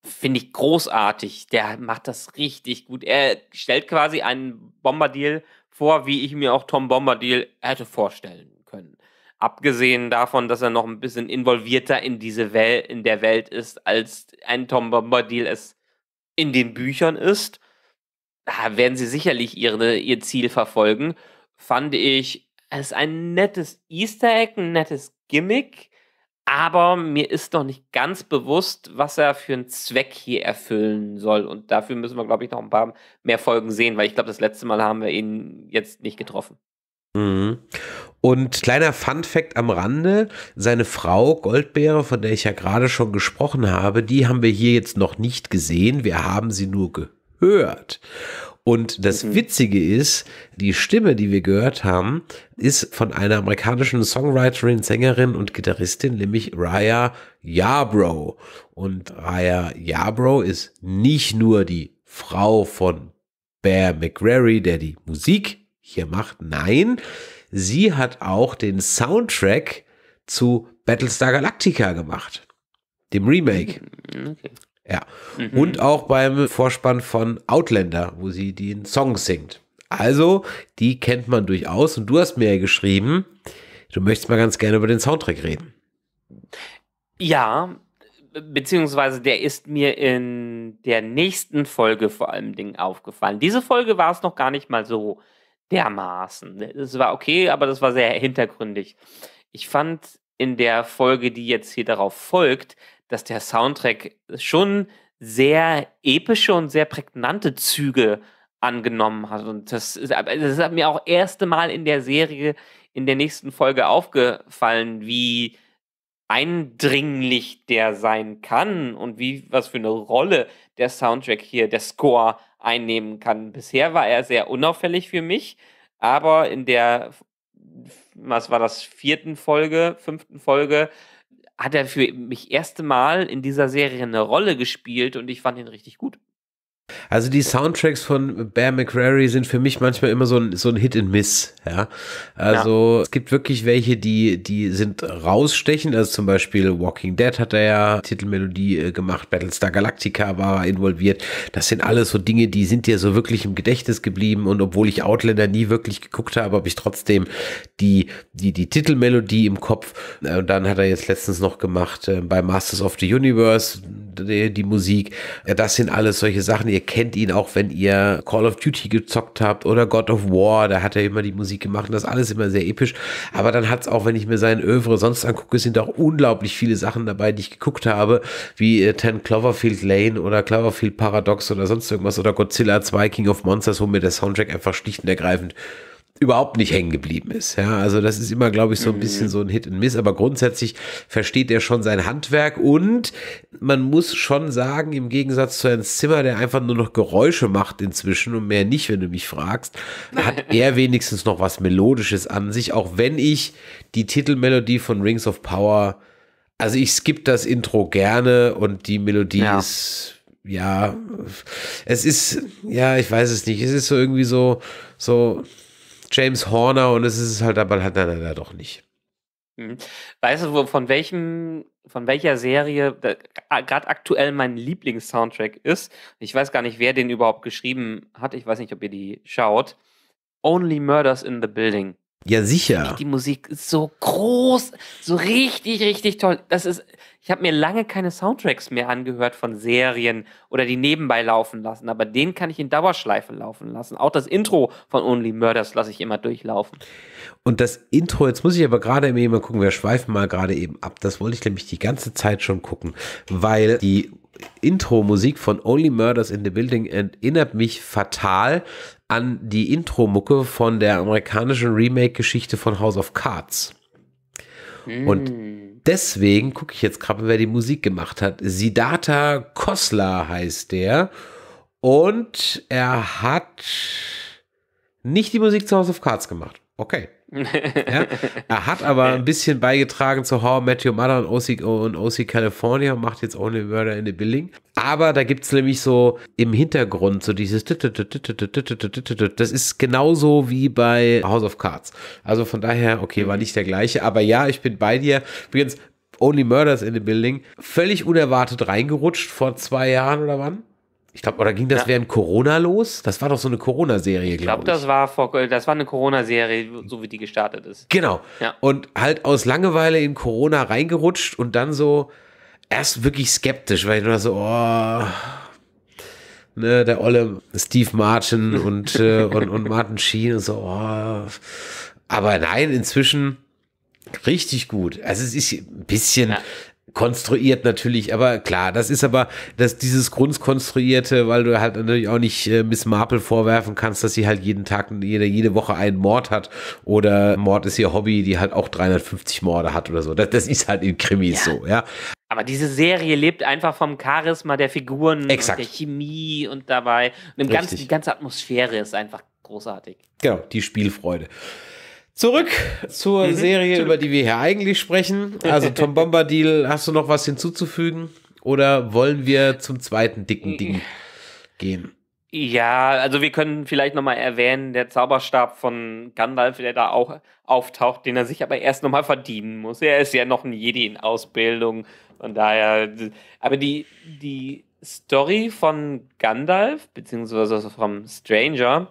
finde ich großartig. Der macht das richtig gut. Er stellt quasi einen Bombardier vor, wie ich mir auch Tom Bombadil hätte vorstellen können. Abgesehen davon, dass er noch ein bisschen involvierter in diese Welt, in der Welt ist, als ein Tom Bombadil es in den Büchern ist. Ah, werden sie sicherlich ihre, ihr Ziel verfolgen, fand ich es ist ein nettes Easter Egg, ein nettes Gimmick, aber mir ist noch nicht ganz bewusst, was er für einen Zweck hier erfüllen soll. Und dafür müssen wir, glaube ich, noch ein paar mehr Folgen sehen, weil ich glaube, das letzte Mal haben wir ihn jetzt nicht getroffen. Mhm. Und kleiner Fun fact am Rande, seine Frau Goldbeere, von der ich ja gerade schon gesprochen habe, die haben wir hier jetzt noch nicht gesehen, wir haben sie nur gehört hört. Und das mhm. Witzige ist, die Stimme, die wir gehört haben, ist von einer amerikanischen Songwriterin, Sängerin und Gitarristin, nämlich Raya Yarbrough. Und Raya Yarbrough ist nicht nur die Frau von Bear McGrary, der die Musik hier macht, nein, sie hat auch den Soundtrack zu Battlestar Galactica gemacht, dem Remake. Mhm, okay. Ja. Mhm. Und auch beim Vorspann von Outlander, wo sie den Song singt. Also, die kennt man durchaus. Und du hast mir ja geschrieben, du möchtest mal ganz gerne über den Soundtrack reden. Ja, beziehungsweise der ist mir in der nächsten Folge vor allem aufgefallen. Diese Folge war es noch gar nicht mal so dermaßen. Es war okay, aber das war sehr hintergründig. Ich fand in der Folge, die jetzt hier darauf folgt, dass der Soundtrack schon sehr epische und sehr prägnante Züge angenommen hat. Und das ist, äh, das ist mir auch erste Mal in der Serie in der nächsten Folge aufgefallen, wie eindringlich der sein kann und wie was für eine Rolle der Soundtrack hier, der Score einnehmen kann. Bisher war er sehr unauffällig für mich, aber in der was war das vierten Folge, fünften Folge hat er für mich erste Mal in dieser Serie eine Rolle gespielt und ich fand ihn richtig gut. Also die Soundtracks von Bear McCrary sind für mich manchmal immer so ein, so ein Hit and Miss. Ja? Also ja. es gibt wirklich welche, die, die sind rausstechen. Also zum Beispiel Walking Dead hat er ja Titelmelodie äh, gemacht, Battlestar Galactica war involviert. Das sind alles so Dinge, die sind dir so wirklich im Gedächtnis geblieben. Und obwohl ich Outlander nie wirklich geguckt habe, habe ich trotzdem die, die, die Titelmelodie im Kopf. Äh, und dann hat er jetzt letztens noch gemacht äh, bei Masters of the Universe die, die Musik. Das sind alles solche Sachen. Ihr kennt ihn auch, wenn ihr Call of Duty gezockt habt oder God of War, da hat er immer die Musik gemacht und das alles immer sehr episch. Aber dann hat es auch, wenn ich mir seinen Övre sonst angucke, sind auch unglaublich viele Sachen dabei, die ich geguckt habe, wie äh, Ten Cloverfield Lane oder Cloverfield Paradox oder sonst irgendwas oder Godzilla 2 King of Monsters, wo mir der Soundtrack einfach schlicht und ergreifend überhaupt nicht hängen geblieben ist. Ja, also das ist immer, glaube ich, so ein bisschen mhm. so ein Hit and Miss, aber grundsätzlich versteht er schon sein Handwerk und man muss schon sagen, im Gegensatz zu Hans Zimmer, der einfach nur noch Geräusche macht inzwischen und mehr nicht, wenn du mich fragst, hat er wenigstens noch was Melodisches an sich, auch wenn ich die Titelmelodie von Rings of Power, also ich skippe das Intro gerne und die Melodie ja. ist ja, es ist, ja, ich weiß es nicht. Es ist so irgendwie so, so, James Horner und es ist halt aber halt, nein, nein, doch nicht. Mhm. Weißt du, von welchem, von welcher Serie gerade aktuell mein Lieblingssoundtrack ist? Ich weiß gar nicht, wer den überhaupt geschrieben hat. Ich weiß nicht, ob ihr die schaut. Only Murders in the Building. Ja, sicher. Ich die Musik ist so groß, so richtig, richtig toll. Das ist, ich habe mir lange keine Soundtracks mehr angehört von Serien oder die nebenbei laufen lassen, aber den kann ich in Dauerschleife laufen lassen. Auch das Intro von Only Murders lasse ich immer durchlaufen. Und das Intro, jetzt muss ich aber gerade eben mal gucken, wir schweifen mal gerade eben ab. Das wollte ich nämlich die ganze Zeit schon gucken, weil die Intro-Musik von Only Murders in the Building erinnert mich fatal an die Intro-Mucke von der amerikanischen Remake-Geschichte von House of Cards. Mm. Und deswegen gucke ich jetzt gerade, wer die Musik gemacht hat. Siddhartha Kosla heißt der. Und er hat nicht die Musik zu House of Cards gemacht. Okay ja? Er hat aber ein bisschen beigetragen zu How Matthew Met Mother und OC, und OC California, macht jetzt Only Murder in the Building. Aber da gibt es nämlich so im Hintergrund so dieses das ist genauso wie bei House of Cards. Also von daher, okay, war mhm. nicht der gleiche, aber ja, ich bin bei dir. Übrigens, Only Murders in the Building, völlig unerwartet reingerutscht vor zwei Jahren oder wann? Ich glaube, oder ging das ja. während Corona los? Das war doch so eine Corona-Serie, glaube ich. Glaub, glaube, das war vor, das war eine Corona-Serie, so wie die gestartet ist. Genau. Ja. Und halt aus Langeweile in Corona reingerutscht und dann so erst wirklich skeptisch, weil ich nur so, oh, ne, der olle Steve Martin und, äh, und, und Martin Sheen und so, oh. Aber nein, inzwischen richtig gut. Also es ist ein bisschen, ja konstruiert natürlich, aber klar, das ist aber dass dieses Grundkonstruierte, weil du halt natürlich auch nicht äh, Miss Marple vorwerfen kannst, dass sie halt jeden Tag, jede, jede Woche einen Mord hat oder Mord ist ihr Hobby, die halt auch 350 Morde hat oder so. Das, das ist halt in Krimis ja. so, ja. Aber diese Serie lebt einfach vom Charisma der Figuren Exakt. der Chemie und dabei und im Ganzen, die ganze Atmosphäre ist einfach großartig. Genau, die Spielfreude. Zurück zur mhm, Serie, über die wir hier eigentlich sprechen. Also Tom Bombadil, hast du noch was hinzuzufügen? Oder wollen wir zum zweiten dicken Ding gehen? Ja, also wir können vielleicht nochmal erwähnen, der Zauberstab von Gandalf, der da auch auftaucht, den er sich aber erst nochmal verdienen muss. Er ist ja noch ein Jedi in Ausbildung. Von daher, aber die, die Story von Gandalf, beziehungsweise vom Stranger,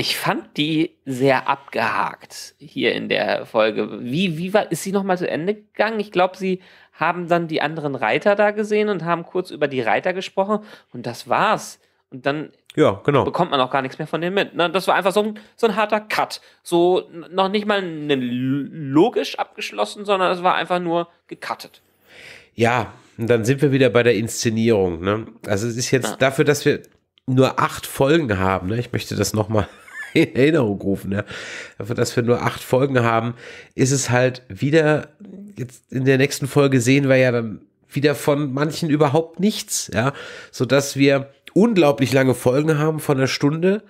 ich fand die sehr abgehakt hier in der Folge. Wie, wie war, ist sie nochmal zu Ende gegangen? Ich glaube, sie haben dann die anderen Reiter da gesehen und haben kurz über die Reiter gesprochen und das war's. Und dann ja, genau. bekommt man auch gar nichts mehr von denen mit. Ne? Das war einfach so ein, so ein harter Cut. So noch nicht mal logisch abgeschlossen, sondern es war einfach nur gecuttet. Ja, und dann sind wir wieder bei der Inszenierung. Ne? Also es ist jetzt ja. dafür, dass wir nur acht Folgen haben. Ne? Ich möchte das nochmal in Erinnerung rufen. Ja. Dafür, dass wir nur acht Folgen haben, ist es halt wieder, jetzt in der nächsten Folge sehen wir ja dann wieder von manchen überhaupt nichts, ja, sodass wir unglaublich lange Folgen haben von einer Stunde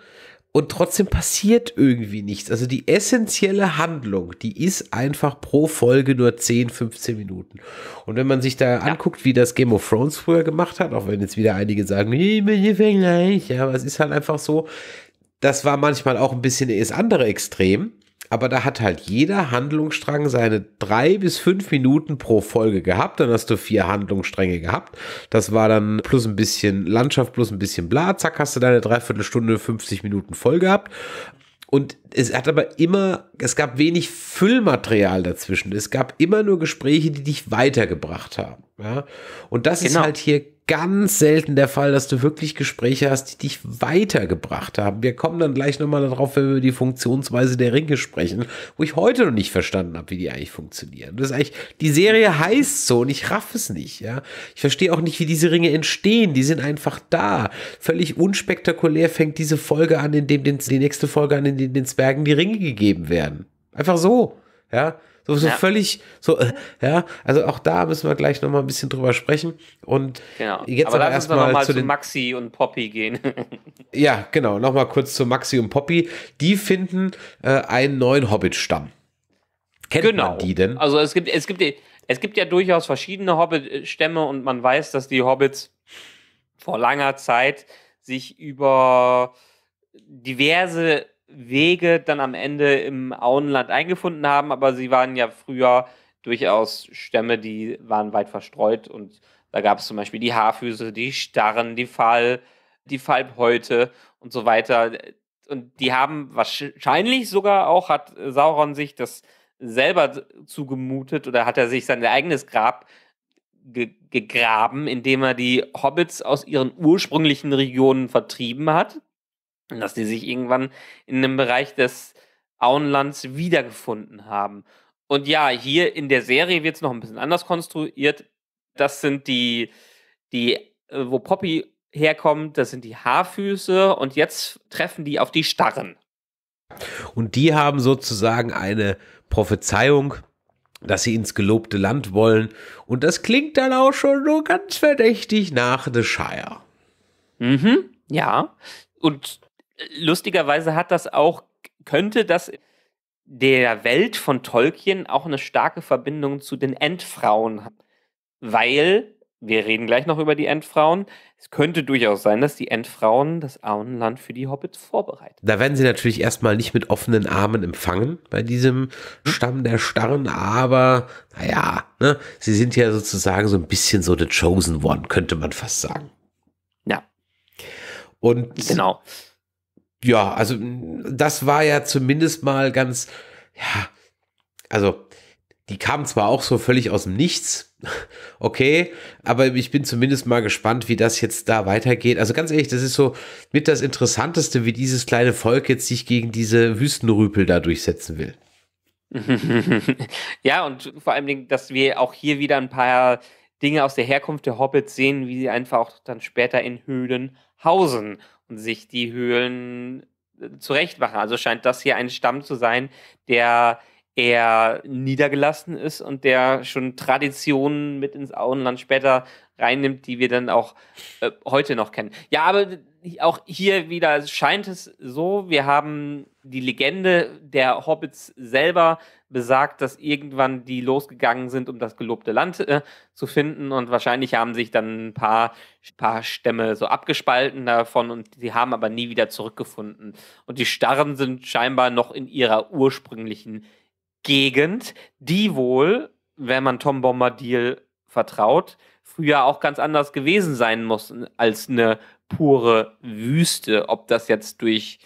und trotzdem passiert irgendwie nichts. Also die essentielle Handlung, die ist einfach pro Folge nur 10, 15 Minuten. Und wenn man sich da ja. anguckt, wie das Game of Thrones früher gemacht hat, auch wenn jetzt wieder einige sagen, ich bin hier ja, aber es ist halt einfach so, das war manchmal auch ein bisschen das andere Extrem. Aber da hat halt jeder Handlungsstrang seine drei bis fünf Minuten pro Folge gehabt. Dann hast du vier Handlungsstränge gehabt. Das war dann plus ein bisschen Landschaft, plus ein bisschen bla. Zack, hast du deine Dreiviertelstunde, 50 Minuten voll gehabt. Und es hat aber immer, es gab wenig Füllmaterial dazwischen. Es gab immer nur Gespräche, die dich weitergebracht haben. Ja? Und das genau. ist halt hier ganz selten der Fall, dass du wirklich Gespräche hast, die dich weitergebracht haben. Wir kommen dann gleich nochmal darauf, wenn wir über die Funktionsweise der Ringe sprechen, wo ich heute noch nicht verstanden habe, wie die eigentlich funktionieren. Das ist eigentlich, die Serie heißt so und ich raff es nicht, ja. Ich verstehe auch nicht, wie diese Ringe entstehen. Die sind einfach da. Völlig unspektakulär fängt diese Folge an, indem den, die nächste Folge an, in dem den Zwergen die Ringe gegeben werden. Einfach so, ja. So, so ja. völlig, so, äh, ja, also auch da müssen wir gleich nochmal ein bisschen drüber sprechen. Und genau. jetzt aber, aber erstmal zu, zu Maxi und Poppy gehen. ja, genau, nochmal kurz zu Maxi und Poppy. Die finden äh, einen neuen Hobbit-Stamm. Kennt genau. man die denn? Also es gibt, es gibt, es gibt ja durchaus verschiedene Hobbit-Stämme und man weiß, dass die Hobbits vor langer Zeit sich über diverse Wege dann am Ende im Auenland eingefunden haben, aber sie waren ja früher durchaus Stämme, die waren weit verstreut und da gab es zum Beispiel die Haarfüße, die Starren, die Fall, die Falbhäute und so weiter. Und die haben wahrscheinlich sogar auch, hat Sauron sich das selber zugemutet oder hat er sich sein eigenes Grab ge gegraben, indem er die Hobbits aus ihren ursprünglichen Regionen vertrieben hat dass die sich irgendwann in einem Bereich des Auenlands wiedergefunden haben. Und ja, hier in der Serie wird es noch ein bisschen anders konstruiert. Das sind die, die, äh, wo Poppy herkommt, das sind die Haarfüße und jetzt treffen die auf die Starren. Und die haben sozusagen eine Prophezeiung, dass sie ins gelobte Land wollen. Und das klingt dann auch schon so ganz verdächtig nach The Shire. Mhm, ja. Und lustigerweise hat das auch, könnte das der Welt von Tolkien auch eine starke Verbindung zu den Endfrauen haben. Weil, wir reden gleich noch über die Endfrauen, es könnte durchaus sein, dass die Endfrauen das Auenland für die Hobbits vorbereiten. Da werden sie natürlich erstmal nicht mit offenen Armen empfangen bei diesem hm? Stamm der Starren, aber naja, ne, sie sind ja sozusagen so ein bisschen so The Chosen One, könnte man fast sagen. Ja. Und genau ja, also das war ja zumindest mal ganz, ja, also die kamen zwar auch so völlig aus dem Nichts, okay, aber ich bin zumindest mal gespannt, wie das jetzt da weitergeht. Also ganz ehrlich, das ist so mit das Interessanteste, wie dieses kleine Volk jetzt sich gegen diese Wüstenrüpel da durchsetzen will. ja, und vor allen Dingen, dass wir auch hier wieder ein paar Dinge aus der Herkunft der Hobbits sehen, wie sie einfach auch dann später in Höhlen hausen sich die Höhlen äh, zurecht machen. Also scheint das hier ein Stamm zu sein, der eher niedergelassen ist und der schon Traditionen mit ins Auenland später reinnimmt, die wir dann auch äh, heute noch kennen. Ja, aber auch hier wieder scheint es so, wir haben die Legende der Hobbits selber besagt, dass irgendwann die losgegangen sind, um das gelobte Land äh, zu finden und wahrscheinlich haben sich dann ein paar, paar Stämme so abgespalten davon und sie haben aber nie wieder zurückgefunden. Und die Starren sind scheinbar noch in ihrer ursprünglichen Gegend, die wohl, wenn man Tom Bombadil vertraut, früher auch ganz anders gewesen sein muss als eine pure Wüste. Ob das jetzt durch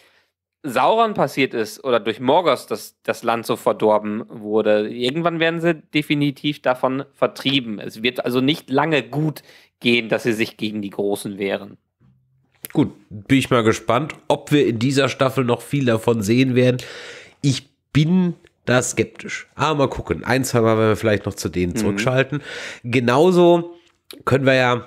Sauron passiert ist oder durch Morgos, dass das Land so verdorben wurde. Irgendwann werden sie definitiv davon vertrieben. Es wird also nicht lange gut gehen, dass sie sich gegen die Großen wehren. Gut, bin ich mal gespannt, ob wir in dieser Staffel noch viel davon sehen werden. Ich bin da skeptisch. Aber ah, mal gucken. Ein, zwei Mal werden wir vielleicht noch zu denen zurückschalten. Genauso können wir ja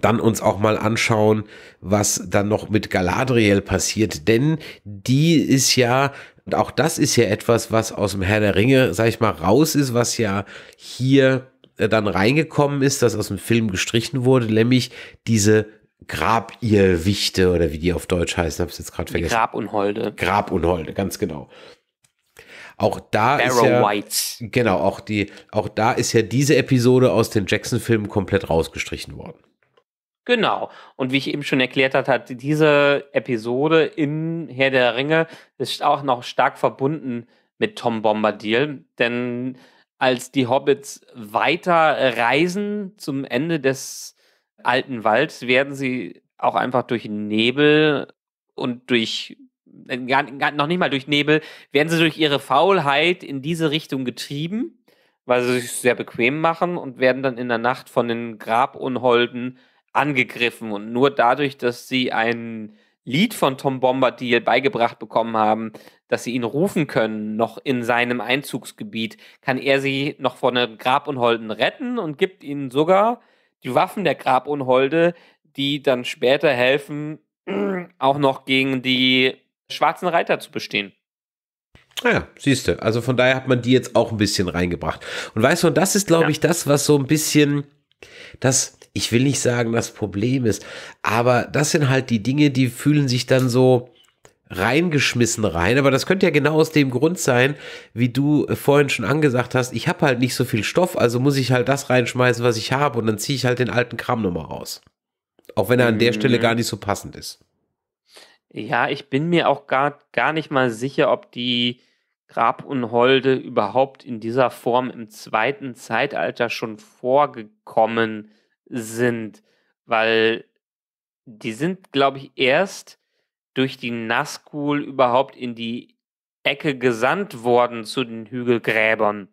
dann uns auch mal anschauen, was dann noch mit Galadriel passiert. Denn die ist ja, und auch das ist ja etwas, was aus dem Herr der Ringe, sag ich mal, raus ist, was ja hier äh, dann reingekommen ist, das aus dem Film gestrichen wurde, nämlich diese Grabirrwichte oder wie die auf Deutsch heißen, habe es jetzt gerade vergessen. Grabunholde. Grabunholde, ganz genau. Auch da Barrow ist ja, White. Genau, auch die, auch da ist ja diese Episode aus den Jackson-Filmen komplett rausgestrichen worden. Genau. Und wie ich eben schon erklärt habe, hat diese Episode in Herr der Ringe ist auch noch stark verbunden mit Tom Bombadil, denn als die Hobbits weiter reisen zum Ende des alten Walds, werden sie auch einfach durch Nebel und durch äh, gar, gar, noch nicht mal durch Nebel, werden sie durch ihre Faulheit in diese Richtung getrieben, weil sie sich sehr bequem machen und werden dann in der Nacht von den Grabunholden angegriffen. Und nur dadurch, dass sie ein Lied von Tom Bombadil beigebracht bekommen haben, dass sie ihn rufen können, noch in seinem Einzugsgebiet, kann er sie noch vor den Grabunholden retten und gibt ihnen sogar die Waffen der Grabunholde, die dann später helfen, auch noch gegen die schwarzen Reiter zu bestehen. Naja, ah siehst du. Also von daher hat man die jetzt auch ein bisschen reingebracht. Und weißt du, und das ist, glaube ja. ich, das, was so ein bisschen das, ich will nicht sagen, das Problem ist, aber das sind halt die Dinge, die fühlen sich dann so reingeschmissen rein, aber das könnte ja genau aus dem Grund sein, wie du äh, vorhin schon angesagt hast, ich habe halt nicht so viel Stoff, also muss ich halt das reinschmeißen, was ich habe und dann ziehe ich halt den alten Kram nochmal raus. Auch wenn er an der Stelle mhm. gar nicht so passend ist. Ja, ich bin mir auch gar, gar nicht mal sicher, ob die Grabunholde überhaupt in dieser Form im zweiten Zeitalter schon vorgekommen sind, weil die sind, glaube ich, erst durch die Nazgul überhaupt in die Ecke gesandt worden zu den Hügelgräbern,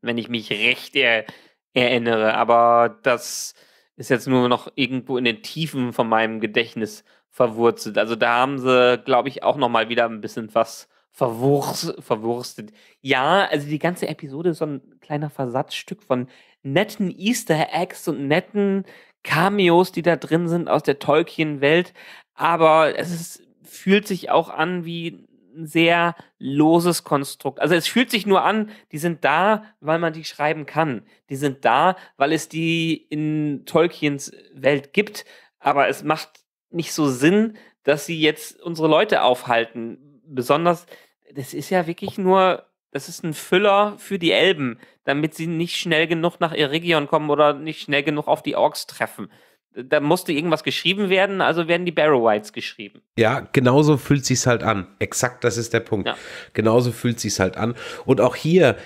wenn ich mich recht er erinnere. Aber das ist jetzt nur noch irgendwo in den Tiefen von meinem Gedächtnis verwurzelt. Also da haben sie, glaube ich, auch nochmal wieder ein bisschen was verwurst, verwurstet. Ja, also die ganze Episode ist so ein kleiner Versatzstück von netten Easter Eggs und netten Cameos, die da drin sind aus der Tolkien-Welt. Aber es ist, fühlt sich auch an wie ein sehr loses Konstrukt. Also es fühlt sich nur an, die sind da, weil man die schreiben kann. Die sind da, weil es die in Tolkiens Welt gibt. Aber es macht nicht so Sinn, dass sie jetzt unsere Leute aufhalten. Besonders, das ist ja wirklich nur, das ist ein Füller für die Elben, damit sie nicht schnell genug nach Eregion kommen oder nicht schnell genug auf die Orks treffen da musste irgendwas geschrieben werden, also werden die Barrow Whites geschrieben. Ja, genauso fühlt sich's halt an. Exakt, das ist der Punkt. Ja. Genauso fühlt sich's halt an. Und auch hier,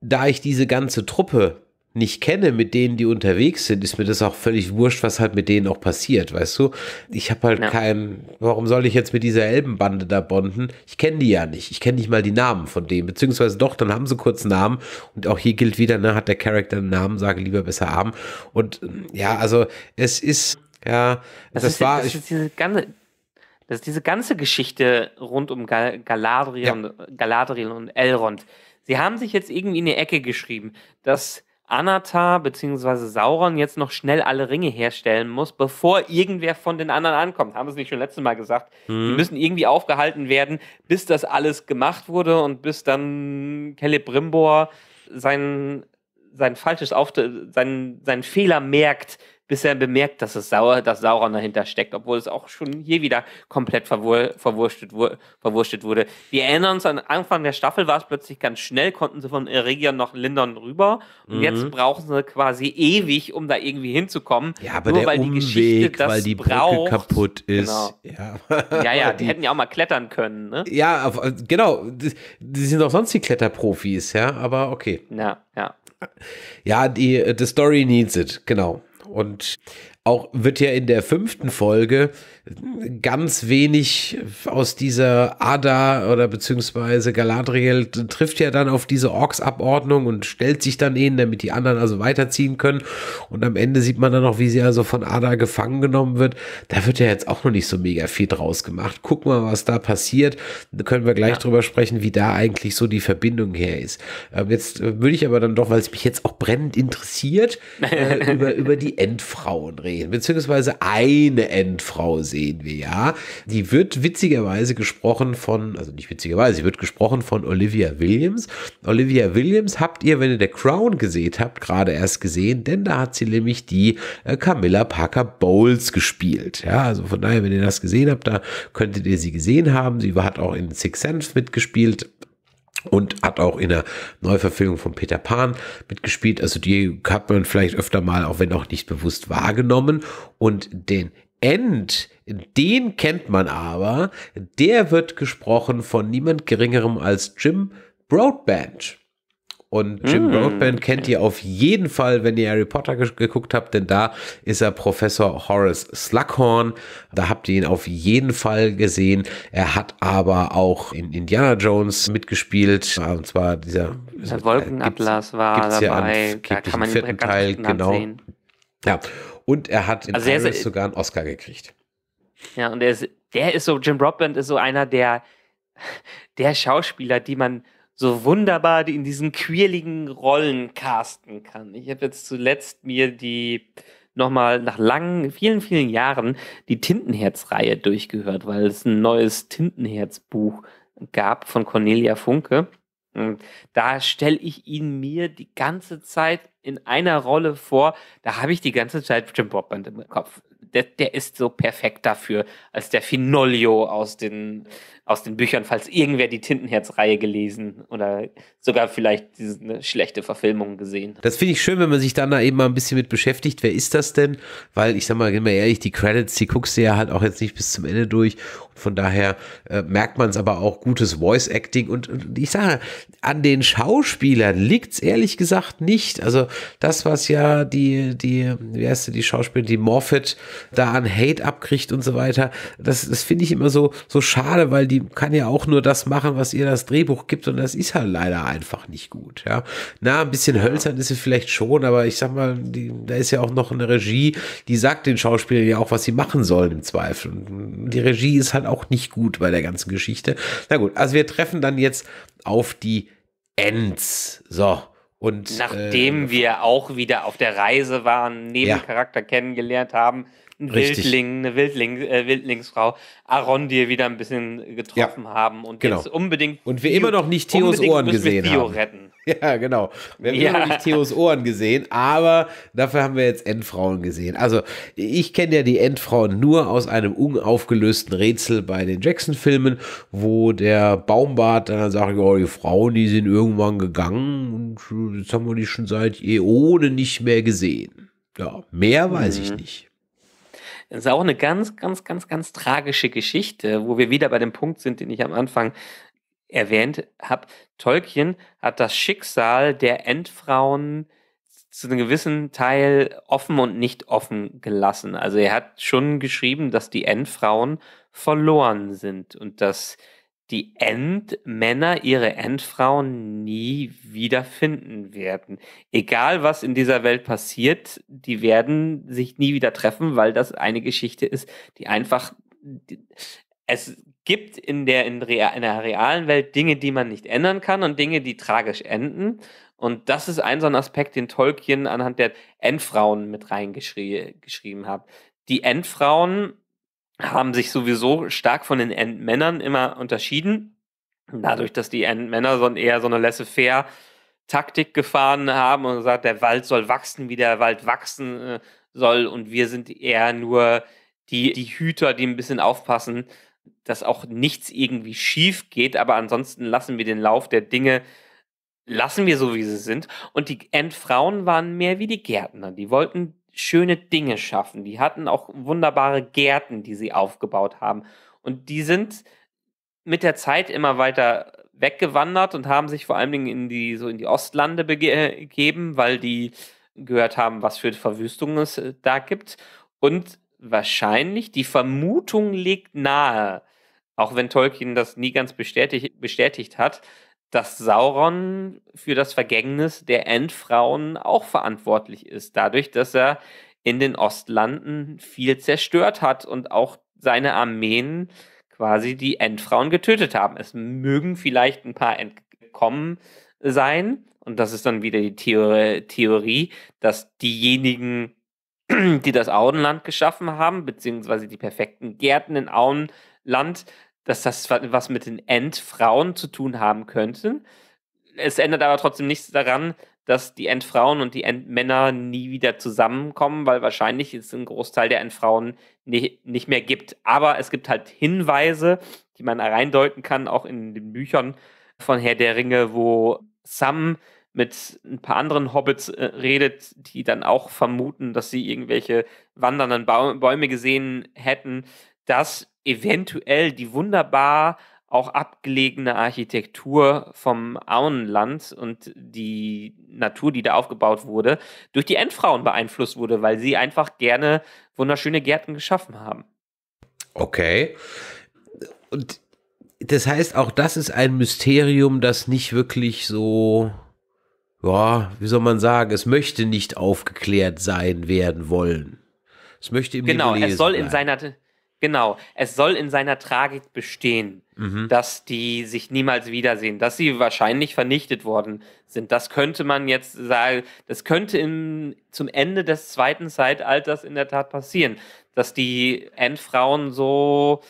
da ich diese ganze Truppe nicht kenne, mit denen die unterwegs sind, ist mir das auch völlig wurscht, was halt mit denen auch passiert, weißt du? Ich habe halt ja. keinen, warum soll ich jetzt mit dieser Elbenbande da bonden? Ich kenne die ja nicht. Ich kenne nicht mal die Namen von denen, beziehungsweise doch, dann haben sie kurz Namen und auch hier gilt wieder, ne, hat der Charakter einen Namen, sage lieber besser haben. Und ja, also es ist, ja, das, das ist, war. Das ich, ist diese ganze, das ist diese ganze Geschichte rund um Gal Galadriel, ja. und, Galadriel und Elrond. Sie haben sich jetzt irgendwie in die Ecke geschrieben, dass Anatar bzw. Sauron jetzt noch schnell alle Ringe herstellen muss, bevor irgendwer von den anderen ankommt. Haben wir es nicht schon letztes Mal gesagt? Mhm. Die müssen irgendwie aufgehalten werden, bis das alles gemacht wurde und bis dann Celebrimbor sein sein falsches Auftritt, sein, seinen Fehler merkt, bisher bemerkt, dass es sauer, dass Sauron dahinter steckt, obwohl es auch schon hier wieder komplett verwur verwurstet, verwurstet, wurde. Wir erinnern uns, an Anfang der Staffel war es plötzlich ganz schnell, konnten sie von Eregion noch Lindern rüber und mhm. jetzt brauchen sie quasi ewig, um da irgendwie hinzukommen. Ja, aber Nur, der weil Umweg, die Geschichte das weil die Brücke kaputt ist. Genau. Ja. ja, ja, die, die, hätten ja auch mal klettern können. Ne? Ja, äh, genau. Die sind auch sonst die Kletterprofis, ja, aber okay. Ja, ja. Ja, die, äh, the story needs it, genau. Und auch wird ja in der fünften Folge ganz wenig aus dieser Ada oder beziehungsweise Galadriel trifft ja dann auf diese Orks-Abordnung und stellt sich dann ihnen, damit die anderen also weiterziehen können. Und am Ende sieht man dann auch, wie sie also von Ada gefangen genommen wird. Da wird ja jetzt auch noch nicht so mega viel draus gemacht. Gucken wir mal, was da passiert. Da können wir gleich ja. drüber sprechen, wie da eigentlich so die Verbindung her ist. Ähm, jetzt äh, würde ich aber dann doch, weil es mich jetzt auch brennend interessiert, äh, über, über die Endfrauen reden, beziehungsweise eine Endfrau sehen wir ja. Die wird witzigerweise gesprochen von, also nicht witzigerweise, sie wird gesprochen von Olivia Williams. Olivia Williams habt ihr, wenn ihr The Crown gesehen habt, gerade erst gesehen, denn da hat sie nämlich die äh, Camilla Parker Bowles gespielt. Ja, also von daher, wenn ihr das gesehen habt, da könntet ihr sie gesehen haben. Sie hat auch in Six Sense mitgespielt und hat auch in der Neuverfilmung von Peter Pan mitgespielt. Also die hat man vielleicht öfter mal, auch wenn auch nicht bewusst, wahrgenommen. Und den End, den kennt man aber, der wird gesprochen von niemand geringerem als Jim Broadband. Und Jim mm. Hm, Broadbent kennt ihr auf jeden Fall, wenn ihr Harry Potter ge geguckt habt, denn da ist er Professor Horace Slughorn. Da habt ihr ihn auf jeden Fall gesehen. Er hat aber auch in Indiana Jones mitgespielt. Ah, und zwar dieser Der Wolkenatlas gibt's, war gibt's dabei. Ja am, da kann man den Teil, genau. Absehen. Ja, und er hat in also Iris ist, sogar einen Oscar gekriegt. Ja, und der ist, der ist so, Jim Broadbent ist so einer der, der Schauspieler, die man so wunderbar in diesen quirligen Rollen casten kann. Ich habe jetzt zuletzt mir die nochmal nach langen, vielen, vielen Jahren die Tintenherz-Reihe durchgehört, weil es ein neues Tintenherz-Buch gab von Cornelia Funke. Und da stelle ich ihn mir die ganze Zeit in einer Rolle vor, da habe ich die ganze Zeit Jim Bobband im Kopf. Der, der, ist so perfekt dafür als der Finolio aus den aus den Büchern, falls irgendwer die Tintenherz-Reihe gelesen oder sogar vielleicht diese, eine schlechte Verfilmung gesehen. Das finde ich schön, wenn man sich dann da eben mal ein bisschen mit beschäftigt. Wer ist das denn? Weil ich sag mal, immer ehrlich, die Credits, die guckst du ja halt auch jetzt nicht bis zum Ende durch. Und von daher äh, merkt man es aber auch gutes Voice-Acting. Und, und, ich sage, an den Schauspielern liegt es ehrlich gesagt nicht. Also das, was ja die, die, wie heißt die, Schauspielerin, die Moffat da an Hate abkriegt und so weiter, das, das finde ich immer so, so schade, weil die die kann ja auch nur das machen, was ihr das Drehbuch gibt und das ist halt leider einfach nicht gut, ja. Na, ein bisschen hölzern ist es vielleicht schon, aber ich sag mal, die, da ist ja auch noch eine Regie, die sagt den Schauspielern ja auch, was sie machen sollen im Zweifel. Und die Regie ist halt auch nicht gut bei der ganzen Geschichte. Na gut, also wir treffen dann jetzt auf die Ends. So. Und, Nachdem äh, wir auch wieder auf der Reise waren, Nebencharakter ja. kennengelernt haben, ein Wildling, eine Wildling, äh, Wildlingsfrau, Arondir wieder ein bisschen getroffen ja, haben und genau. jetzt unbedingt. Und wir Bio, immer noch nicht Theos Ohren gesehen Bio haben. Retten. Ja, genau. Wir haben ja. immer noch nicht Theos Ohren gesehen, aber dafür haben wir jetzt Endfrauen gesehen. Also, ich kenne ja die Endfrauen nur aus einem unaufgelösten Rätsel bei den Jackson-Filmen, wo der Baumbart dann sagt: Oh, die Frauen, die sind irgendwann gegangen und äh, jetzt haben wir die schon seit Äonen eh nicht mehr gesehen. Ja, mehr weiß mhm. ich nicht. Das ist auch eine ganz, ganz, ganz, ganz tragische Geschichte, wo wir wieder bei dem Punkt sind, den ich am Anfang erwähnt habe. Tolkien hat das Schicksal der Endfrauen zu einem gewissen Teil offen und nicht offen gelassen. Also er hat schon geschrieben, dass die Endfrauen verloren sind und dass die Endmänner ihre Endfrauen nie wiederfinden werden. Egal was in dieser Welt passiert, die werden sich nie wieder treffen, weil das eine Geschichte ist, die einfach es gibt in der, in, real, in der realen Welt Dinge, die man nicht ändern kann und Dinge, die tragisch enden. Und das ist ein so ein Aspekt, den Tolkien anhand der Endfrauen mit reingeschrieben hat. Die Endfrauen haben sich sowieso stark von den Endmännern immer unterschieden. Dadurch, dass die Endmänner so, eher so eine laissez-faire Taktik gefahren haben und gesagt, der Wald soll wachsen, wie der Wald wachsen äh, soll. Und wir sind eher nur die, die Hüter, die ein bisschen aufpassen, dass auch nichts irgendwie schief geht. Aber ansonsten lassen wir den Lauf der Dinge, lassen wir so, wie sie sind. Und die Endfrauen waren mehr wie die Gärtner. Die wollten schöne Dinge schaffen. Die hatten auch wunderbare Gärten, die sie aufgebaut haben. Und die sind mit der Zeit immer weiter weggewandert und haben sich vor allen Dingen in die, so in die Ostlande begeben, weil die gehört haben, was für Verwüstungen es äh, da gibt. Und wahrscheinlich, die Vermutung liegt nahe, auch wenn Tolkien das nie ganz bestätigt, bestätigt hat, dass Sauron für das Vergängnis der Endfrauen auch verantwortlich ist, dadurch, dass er in den Ostlanden viel zerstört hat und auch seine Armeen quasi die Endfrauen getötet haben. Es mögen vielleicht ein paar entkommen sein, und das ist dann wieder die Theorie, dass diejenigen, die das Auenland geschaffen haben, beziehungsweise die perfekten Gärten in Auenland, dass das was mit den Endfrauen zu tun haben könnte. Es ändert aber trotzdem nichts daran, dass die Endfrauen und die Endmänner nie wieder zusammenkommen, weil wahrscheinlich es einen Großteil der Endfrauen nie, nicht mehr gibt. Aber es gibt halt Hinweise, die man reindeuten kann, auch in den Büchern von Herr der Ringe, wo Sam mit ein paar anderen Hobbits äh, redet, die dann auch vermuten, dass sie irgendwelche wandernden Bäume gesehen hätten, dass eventuell die wunderbar auch abgelegene Architektur vom Auenland und die Natur, die da aufgebaut wurde, durch die Endfrauen beeinflusst wurde, weil sie einfach gerne wunderschöne Gärten geschaffen haben. Okay. Und das heißt, auch das ist ein Mysterium, das nicht wirklich so, ja, wie soll man sagen, es möchte nicht aufgeklärt sein werden wollen. Es möchte im Genau, es soll bleiben. in seiner Genau, es soll in seiner Tragik bestehen, mhm. dass die sich niemals wiedersehen, dass sie wahrscheinlich vernichtet worden sind. Das könnte man jetzt sagen, das könnte im, zum Ende des zweiten Zeitalters in der Tat passieren, dass die Endfrauen so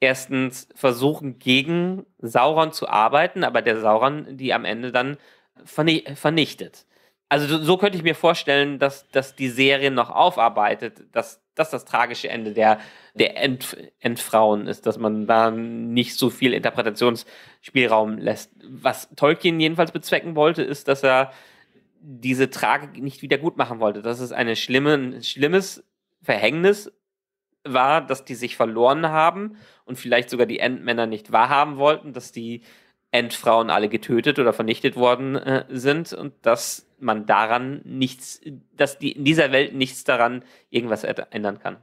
erstens versuchen, gegen Sauron zu arbeiten, aber der Sauron die am Ende dann vernichtet. Also so, so könnte ich mir vorstellen, dass, dass die Serie noch aufarbeitet, dass das das tragische Ende der, der End, Endfrauen ist, dass man da nicht so viel Interpretationsspielraum lässt. Was Tolkien jedenfalls bezwecken wollte, ist, dass er diese Tragik nicht wieder gut machen wollte, dass es eine schlimme, ein schlimmes Verhängnis war, dass die sich verloren haben und vielleicht sogar die Endmänner nicht wahrhaben wollten, dass die Endfrauen alle getötet oder vernichtet worden äh, sind und dass man daran nichts, dass die, in dieser Welt nichts daran irgendwas ändern kann.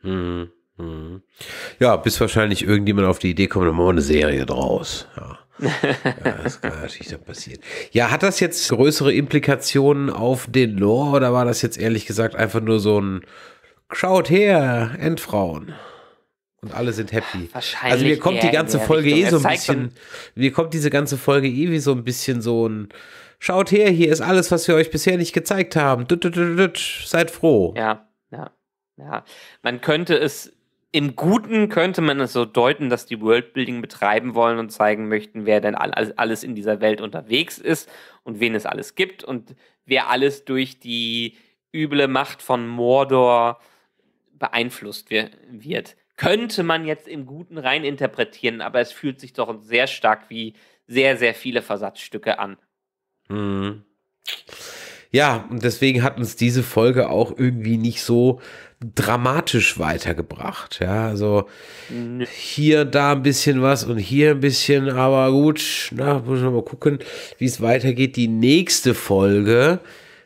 Hm, hm. Ja, bis wahrscheinlich irgendjemand auf die Idee kommt, dann machen wir eine Serie draus. Ja. ja, das kann natürlich dann passieren. Ja, hat das jetzt größere Implikationen auf den Lore oder war das jetzt ehrlich gesagt einfach nur so ein Schaut her, Endfrauen? und alle sind happy. Ah, wahrscheinlich also mir kommt die ganze Folge eh Richtung. eh so ein bisschen, mir kommt diese ganze Folge eh wie so ein bisschen so ein schaut her, hier ist alles, was wir euch bisher nicht gezeigt haben. Dut, dut, dut, seid froh. Ja, ja, ja. Man könnte es, im Guten könnte man es so deuten, dass die Worldbuilding betreiben wollen und zeigen möchten, wer denn alles in dieser Welt unterwegs ist und wen es alles gibt und wer alles durch die üble Macht von Mordor beeinflusst wird. Könnte man jetzt im Guten rein interpretieren, aber es fühlt sich doch sehr stark wie sehr, sehr viele Versatzstücke an. Mhm. Ja, und deswegen hat uns diese Folge auch irgendwie nicht so dramatisch weitergebracht. Ja, also hier da ein bisschen was und hier ein bisschen, aber gut, na, müssen wir mal gucken, wie es weitergeht. Die nächste Folge,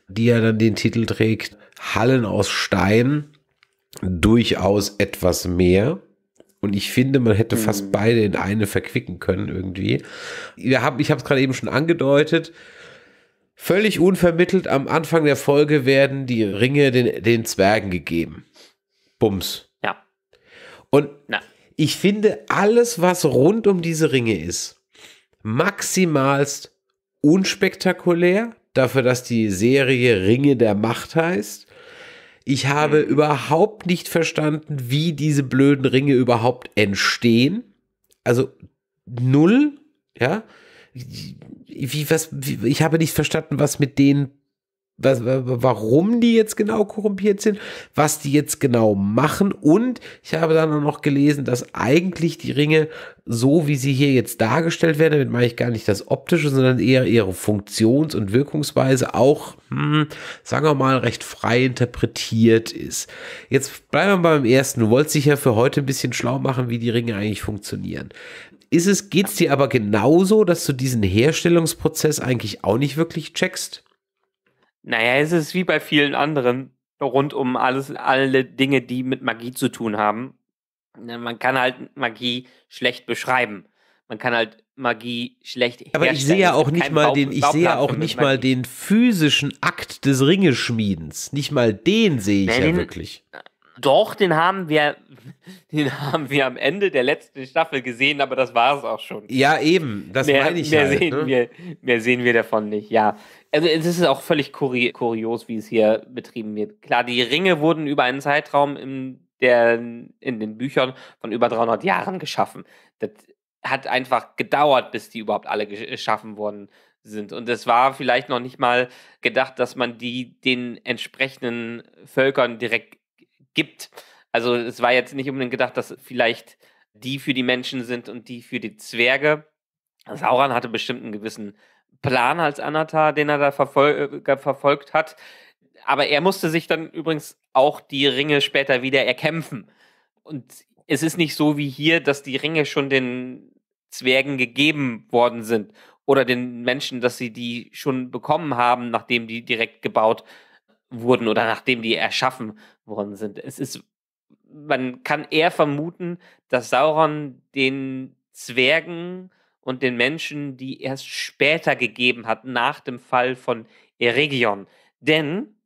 die ja dann den Titel trägt, Hallen aus Stein, durchaus etwas mehr. Und ich finde, man hätte fast mhm. beide in eine verquicken können irgendwie. Wir haben, ich habe es gerade eben schon angedeutet, Völlig unvermittelt am Anfang der Folge werden die Ringe den, den Zwergen gegeben. Bums. Ja. Und Na. ich finde, alles, was rund um diese Ringe ist, maximalst unspektakulär, dafür, dass die Serie Ringe der Macht heißt. Ich habe mhm. überhaupt nicht verstanden, wie diese blöden Ringe überhaupt entstehen. Also null, ja wie, was, wie, ich habe nicht verstanden, was mit denen, was, warum die jetzt genau korrumpiert sind, was die jetzt genau machen. Und ich habe dann noch gelesen, dass eigentlich die Ringe, so wie sie hier jetzt dargestellt werden, damit meine ich gar nicht das Optische, sondern eher ihre Funktions- und Wirkungsweise auch, hm, sagen wir mal, recht frei interpretiert ist. Jetzt bleiben wir beim ersten. Du wolltest dich ja für heute ein bisschen schlau machen, wie die Ringe eigentlich funktionieren ist es, geht's dir aber genauso, dass du diesen Herstellungsprozess eigentlich auch nicht wirklich checkst? Naja, es ist wie bei vielen anderen rund um alles, alle Dinge, die mit Magie zu tun haben. Ne, man kann halt Magie schlecht beschreiben. Man kann halt Magie schlecht herstellen. Aber ich sehe ja auch nicht mal den, ich sehe auch nicht mal den physischen Akt des Ringeschmiedens. Nicht mal den sehe ich Nein, ja wirklich. Den, doch, den haben wir, den haben wir am Ende der letzten Staffel gesehen, aber das war es auch schon. Ja, eben, das mehr, meine ich mehr halt, sehen ne? wir, Mehr sehen wir davon nicht, ja. Also es ist auch völlig kuri kurios, wie es hier betrieben wird. Klar, die Ringe wurden über einen Zeitraum in, der, in den Büchern von über 300 Jahren geschaffen. Das hat einfach gedauert, bis die überhaupt alle geschaffen wurden sind. Und es war vielleicht noch nicht mal gedacht, dass man die den entsprechenden Völkern direkt gibt. Also es war jetzt nicht unbedingt gedacht, dass vielleicht die für die Menschen sind und die für die Zwerge. Sauron hatte bestimmt einen gewissen Plan als Anatar, den er da verfol äh, verfolgt hat. Aber er musste sich dann übrigens auch die Ringe später wieder erkämpfen. Und es ist nicht so wie hier, dass die Ringe schon den Zwergen gegeben worden sind oder den Menschen, dass sie die schon bekommen haben, nachdem die direkt gebaut wurden wurden oder nachdem die erschaffen worden sind. Es ist, man kann eher vermuten, dass Sauron den Zwergen und den Menschen, die erst später gegeben hat, nach dem Fall von Eregion. Denn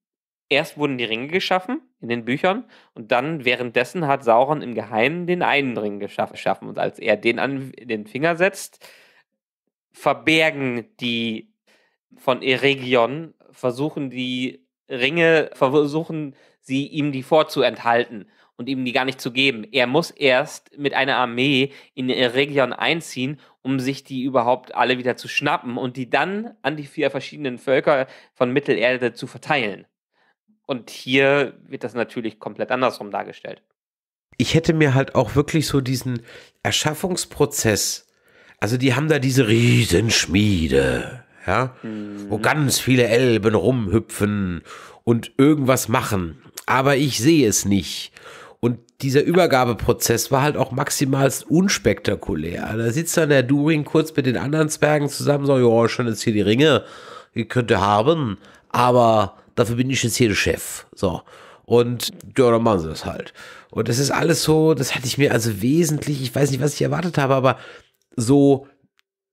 erst wurden die Ringe geschaffen in den Büchern und dann währenddessen hat Sauron im Geheimen den einen Ring geschaffen. Und als er den an den Finger setzt, verbergen die von Eregion, versuchen die Ringe versuchen sie ihm die vorzuenthalten und ihm die gar nicht zu geben. Er muss erst mit einer Armee in Region einziehen, um sich die überhaupt alle wieder zu schnappen und die dann an die vier verschiedenen Völker von Mittelerde zu verteilen. Und hier wird das natürlich komplett andersrum dargestellt. Ich hätte mir halt auch wirklich so diesen Erschaffungsprozess, also die haben da diese Riesenschmiede, ja, mhm. wo ganz viele Elben rumhüpfen und irgendwas machen, aber ich sehe es nicht. Und dieser Übergabeprozess war halt auch maximal unspektakulär. Da sitzt dann der Durin kurz mit den anderen Zwergen zusammen, so, ja, schon jetzt hier die Ringe, die könnt ihr haben, aber dafür bin ich jetzt hier der Chef. So. Und ja, dann machen sie das halt. Und das ist alles so, das hatte ich mir also wesentlich, ich weiß nicht, was ich erwartet habe, aber so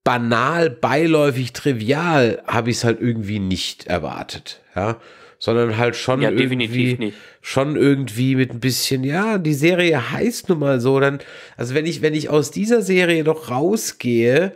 banal, beiläufig, trivial habe ich es halt irgendwie nicht erwartet. Ja sondern halt schon ja, irgendwie schon irgendwie mit ein bisschen ja die Serie heißt nun mal so dann also wenn ich wenn ich aus dieser Serie noch rausgehe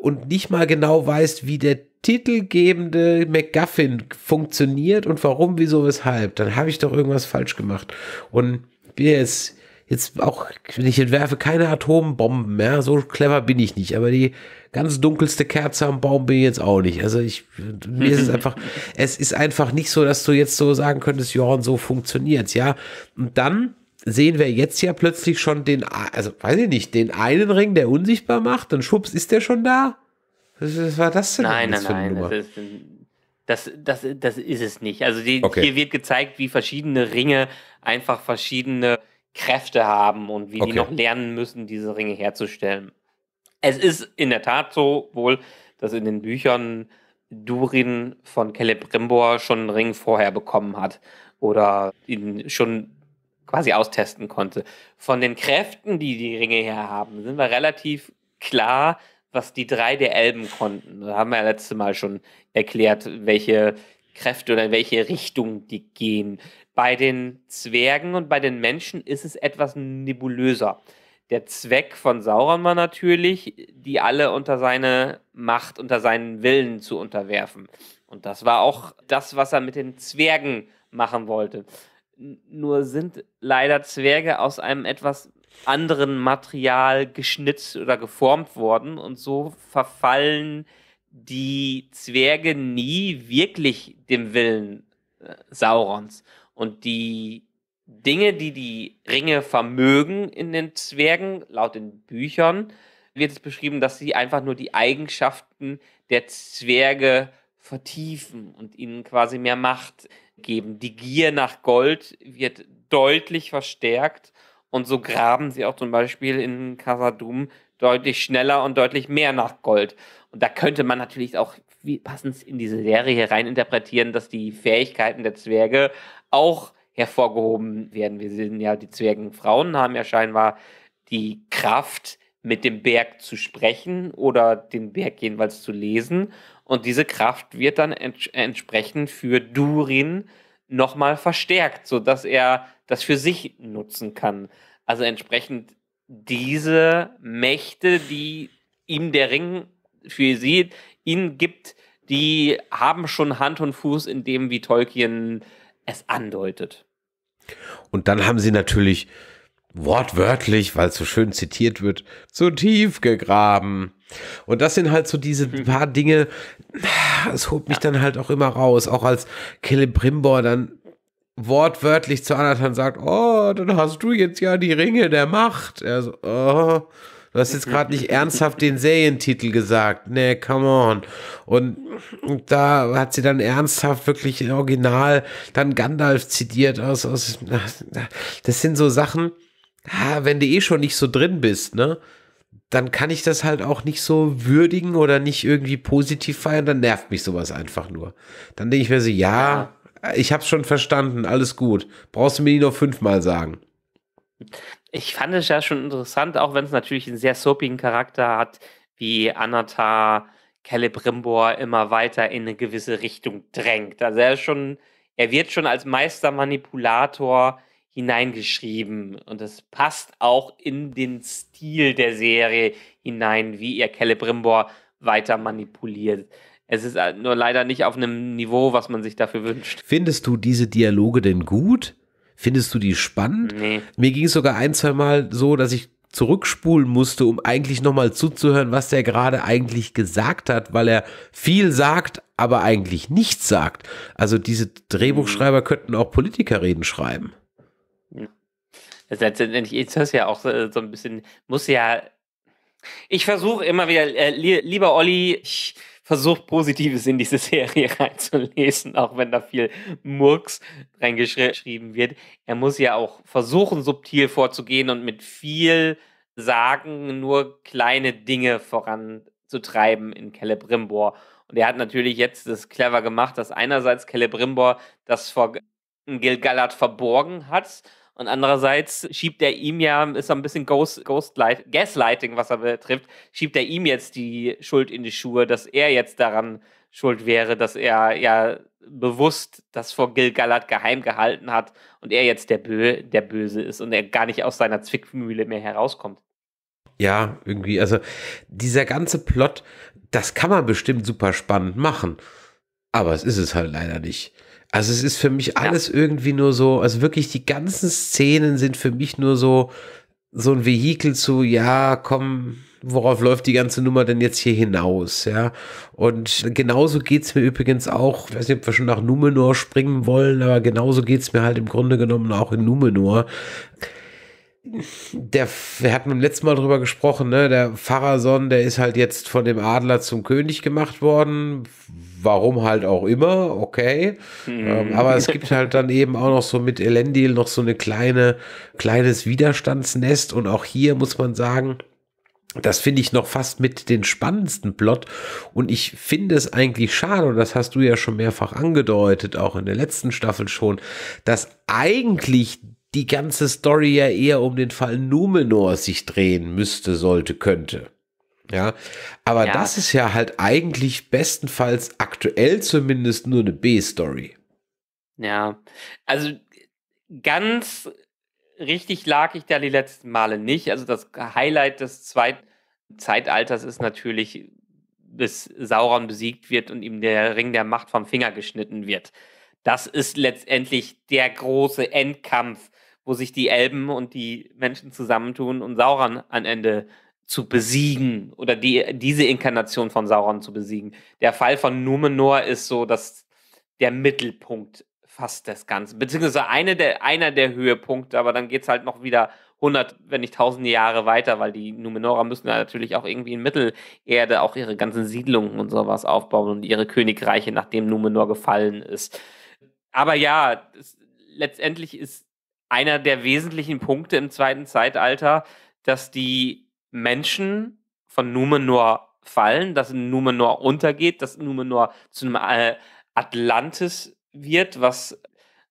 und nicht mal genau weiß wie der titelgebende MacGuffin funktioniert und warum wieso weshalb dann habe ich doch irgendwas falsch gemacht und wie jetzt jetzt auch, ich entwerfe keine Atombomben mehr, so clever bin ich nicht, aber die ganz dunkelste Kerze am Baum bin ich jetzt auch nicht. Also ich, mir ist es einfach, es ist einfach nicht so, dass du jetzt so sagen könntest, ja, so funktioniert's, ja. Und dann, sehen wir jetzt ja plötzlich schon den, also weiß ich nicht, den einen Ring, der unsichtbar macht, und schwupps, ist der schon da? Was, was war das denn? Nein, nein, nein. Das, ist, das, das, das ist es nicht. Also die, okay. hier wird gezeigt, wie verschiedene Ringe einfach verschiedene Kräfte haben und wie okay. die noch lernen müssen, diese Ringe herzustellen. Es ist in der Tat so wohl, dass in den Büchern Durin von Celebrimbor schon einen Ring vorher bekommen hat oder ihn schon quasi austesten konnte. Von den Kräften, die die Ringe her haben, sind wir relativ klar, was die drei der Elben konnten. Da haben wir ja letztes Mal schon erklärt, welche Kräfte oder in welche Richtung die gehen. Bei den Zwergen und bei den Menschen ist es etwas nebulöser. Der Zweck von Sauron war natürlich, die alle unter seine Macht, unter seinen Willen zu unterwerfen. Und das war auch das, was er mit den Zwergen machen wollte. Nur sind leider Zwerge aus einem etwas anderen Material geschnitzt oder geformt worden und so verfallen die Zwerge nie wirklich dem Willen äh, Saurons. Und die Dinge, die die Ringe vermögen in den Zwergen, laut den Büchern, wird es beschrieben, dass sie einfach nur die Eigenschaften der Zwerge vertiefen und ihnen quasi mehr Macht geben. Die Gier nach Gold wird deutlich verstärkt und so graben sie auch zum Beispiel in Casadum deutlich schneller und deutlich mehr nach Gold. Und da könnte man natürlich auch passend in diese Serie hier reininterpretieren, dass die Fähigkeiten der Zwerge auch hervorgehoben werden. Wir sehen ja, die Zwergenfrauen haben ja scheinbar die Kraft, mit dem Berg zu sprechen oder den Berg jedenfalls zu lesen. Und diese Kraft wird dann ents entsprechend für Durin nochmal verstärkt, sodass er das für sich nutzen kann. Also entsprechend diese Mächte, die ihm der Ring für sie ihn gibt, die haben schon Hand und Fuß in dem, wie Tolkien äh, es andeutet. Und dann haben sie natürlich wortwörtlich, weil es so schön zitiert wird, zu tief gegraben. Und das sind halt so diese mhm. paar Dinge, es holt mich ja. dann halt auch immer raus, auch als Celebrimbor dann wortwörtlich zu Anatan sagt, oh, dann hast du jetzt ja die Ringe der Macht. Er so, oh. Du hast jetzt gerade nicht ernsthaft den Serientitel gesagt. Nee, come on. Und, da hat sie dann ernsthaft wirklich original dann Gandalf zitiert aus, aus das sind so Sachen, wenn du eh schon nicht so drin bist, ne? Dann kann ich das halt auch nicht so würdigen oder nicht irgendwie positiv feiern, dann nervt mich sowas einfach nur. Dann denke ich mir so, ja, ich hab's schon verstanden, alles gut. Brauchst du mir nicht noch fünfmal sagen. Ich fand es ja schon interessant, auch wenn es natürlich einen sehr soapigen Charakter hat, wie Anatar Celebrimbor immer weiter in eine gewisse Richtung drängt. Also er ist schon, er wird schon als Meistermanipulator hineingeschrieben und es passt auch in den Stil der Serie hinein, wie er Celebrimbor weiter manipuliert. Es ist nur leider nicht auf einem Niveau, was man sich dafür wünscht. Findest du diese Dialoge denn gut? Findest du die spannend? Nee. Mir ging es sogar ein, zwei Mal so, dass ich zurückspulen musste, um eigentlich nochmal zuzuhören, was der gerade eigentlich gesagt hat, weil er viel sagt, aber eigentlich nichts sagt. Also diese Drehbuchschreiber mhm. könnten auch Politikerreden schreiben. Letztendlich ist das ja auch äh, so ein bisschen, muss ja. Ich versuche immer wieder, äh, lieber Olli, ich versucht, Positives in diese Serie reinzulesen, auch wenn da viel Murks reingeschrieben wird. Er muss ja auch versuchen, subtil vorzugehen und mit viel Sagen nur kleine Dinge voranzutreiben in Celebrimbor. Und er hat natürlich jetzt das clever gemacht, dass einerseits Celebrimbor das vor Gilgalad verborgen hat und andererseits schiebt er ihm ja, ist so ein bisschen Ghost, Ghost Light, Gaslighting, was er betrifft, schiebt er ihm jetzt die Schuld in die Schuhe, dass er jetzt daran schuld wäre, dass er ja bewusst das vor Gil Gallard geheim gehalten hat und er jetzt der, Bö der Böse ist und er gar nicht aus seiner Zwickmühle mehr herauskommt. Ja, irgendwie, also dieser ganze Plot, das kann man bestimmt super spannend machen. Aber es ist es halt leider nicht. Also es ist für mich alles ja. irgendwie nur so, also wirklich die ganzen Szenen sind für mich nur so, so ein Vehikel zu, ja, komm, worauf läuft die ganze Nummer denn jetzt hier hinaus, ja? Und genauso geht es mir übrigens auch, ich weiß nicht, ob wir schon nach Numenor springen wollen, aber genauso geht es mir halt im Grunde genommen auch in Numenor der, wir hatten beim letzten Mal drüber gesprochen, ne? der Pharason, der ist halt jetzt von dem Adler zum König gemacht worden. Warum halt auch immer, okay. Mhm. Ähm, aber es gibt halt dann eben auch noch so mit Elendil noch so eine kleine, kleines Widerstandsnest. Und auch hier muss man sagen, das finde ich noch fast mit den spannendsten Plot. Und ich finde es eigentlich schade, und das hast du ja schon mehrfach angedeutet, auch in der letzten Staffel schon, dass eigentlich die ganze Story ja eher um den Fall Numenor sich drehen müsste, sollte, könnte. Ja, aber ja. das ist ja halt eigentlich bestenfalls aktuell zumindest nur eine B-Story. Ja, also ganz richtig lag ich da die letzten Male nicht. Also das Highlight des zweiten Zeitalters ist natürlich, bis Sauron besiegt wird und ihm der Ring der Macht vom Finger geschnitten wird. Das ist letztendlich der große Endkampf, wo sich die Elben und die Menschen zusammentun, um Sauron am Ende zu besiegen oder die, diese Inkarnation von Sauron zu besiegen. Der Fall von Numenor ist so, dass der Mittelpunkt fast des Ganzen, beziehungsweise eine der, einer der Höhepunkte, aber dann geht es halt noch wieder 100, wenn nicht tausende Jahre weiter, weil die Numenora müssen ja natürlich auch irgendwie in Mittelerde auch ihre ganzen Siedlungen und sowas aufbauen und ihre Königreiche, nachdem Numenor gefallen ist. Aber ja, es, letztendlich ist einer der wesentlichen Punkte im zweiten Zeitalter, dass die Menschen von Numenor fallen, dass Numenor untergeht, dass Numenor zu einem äh, Atlantis wird, was,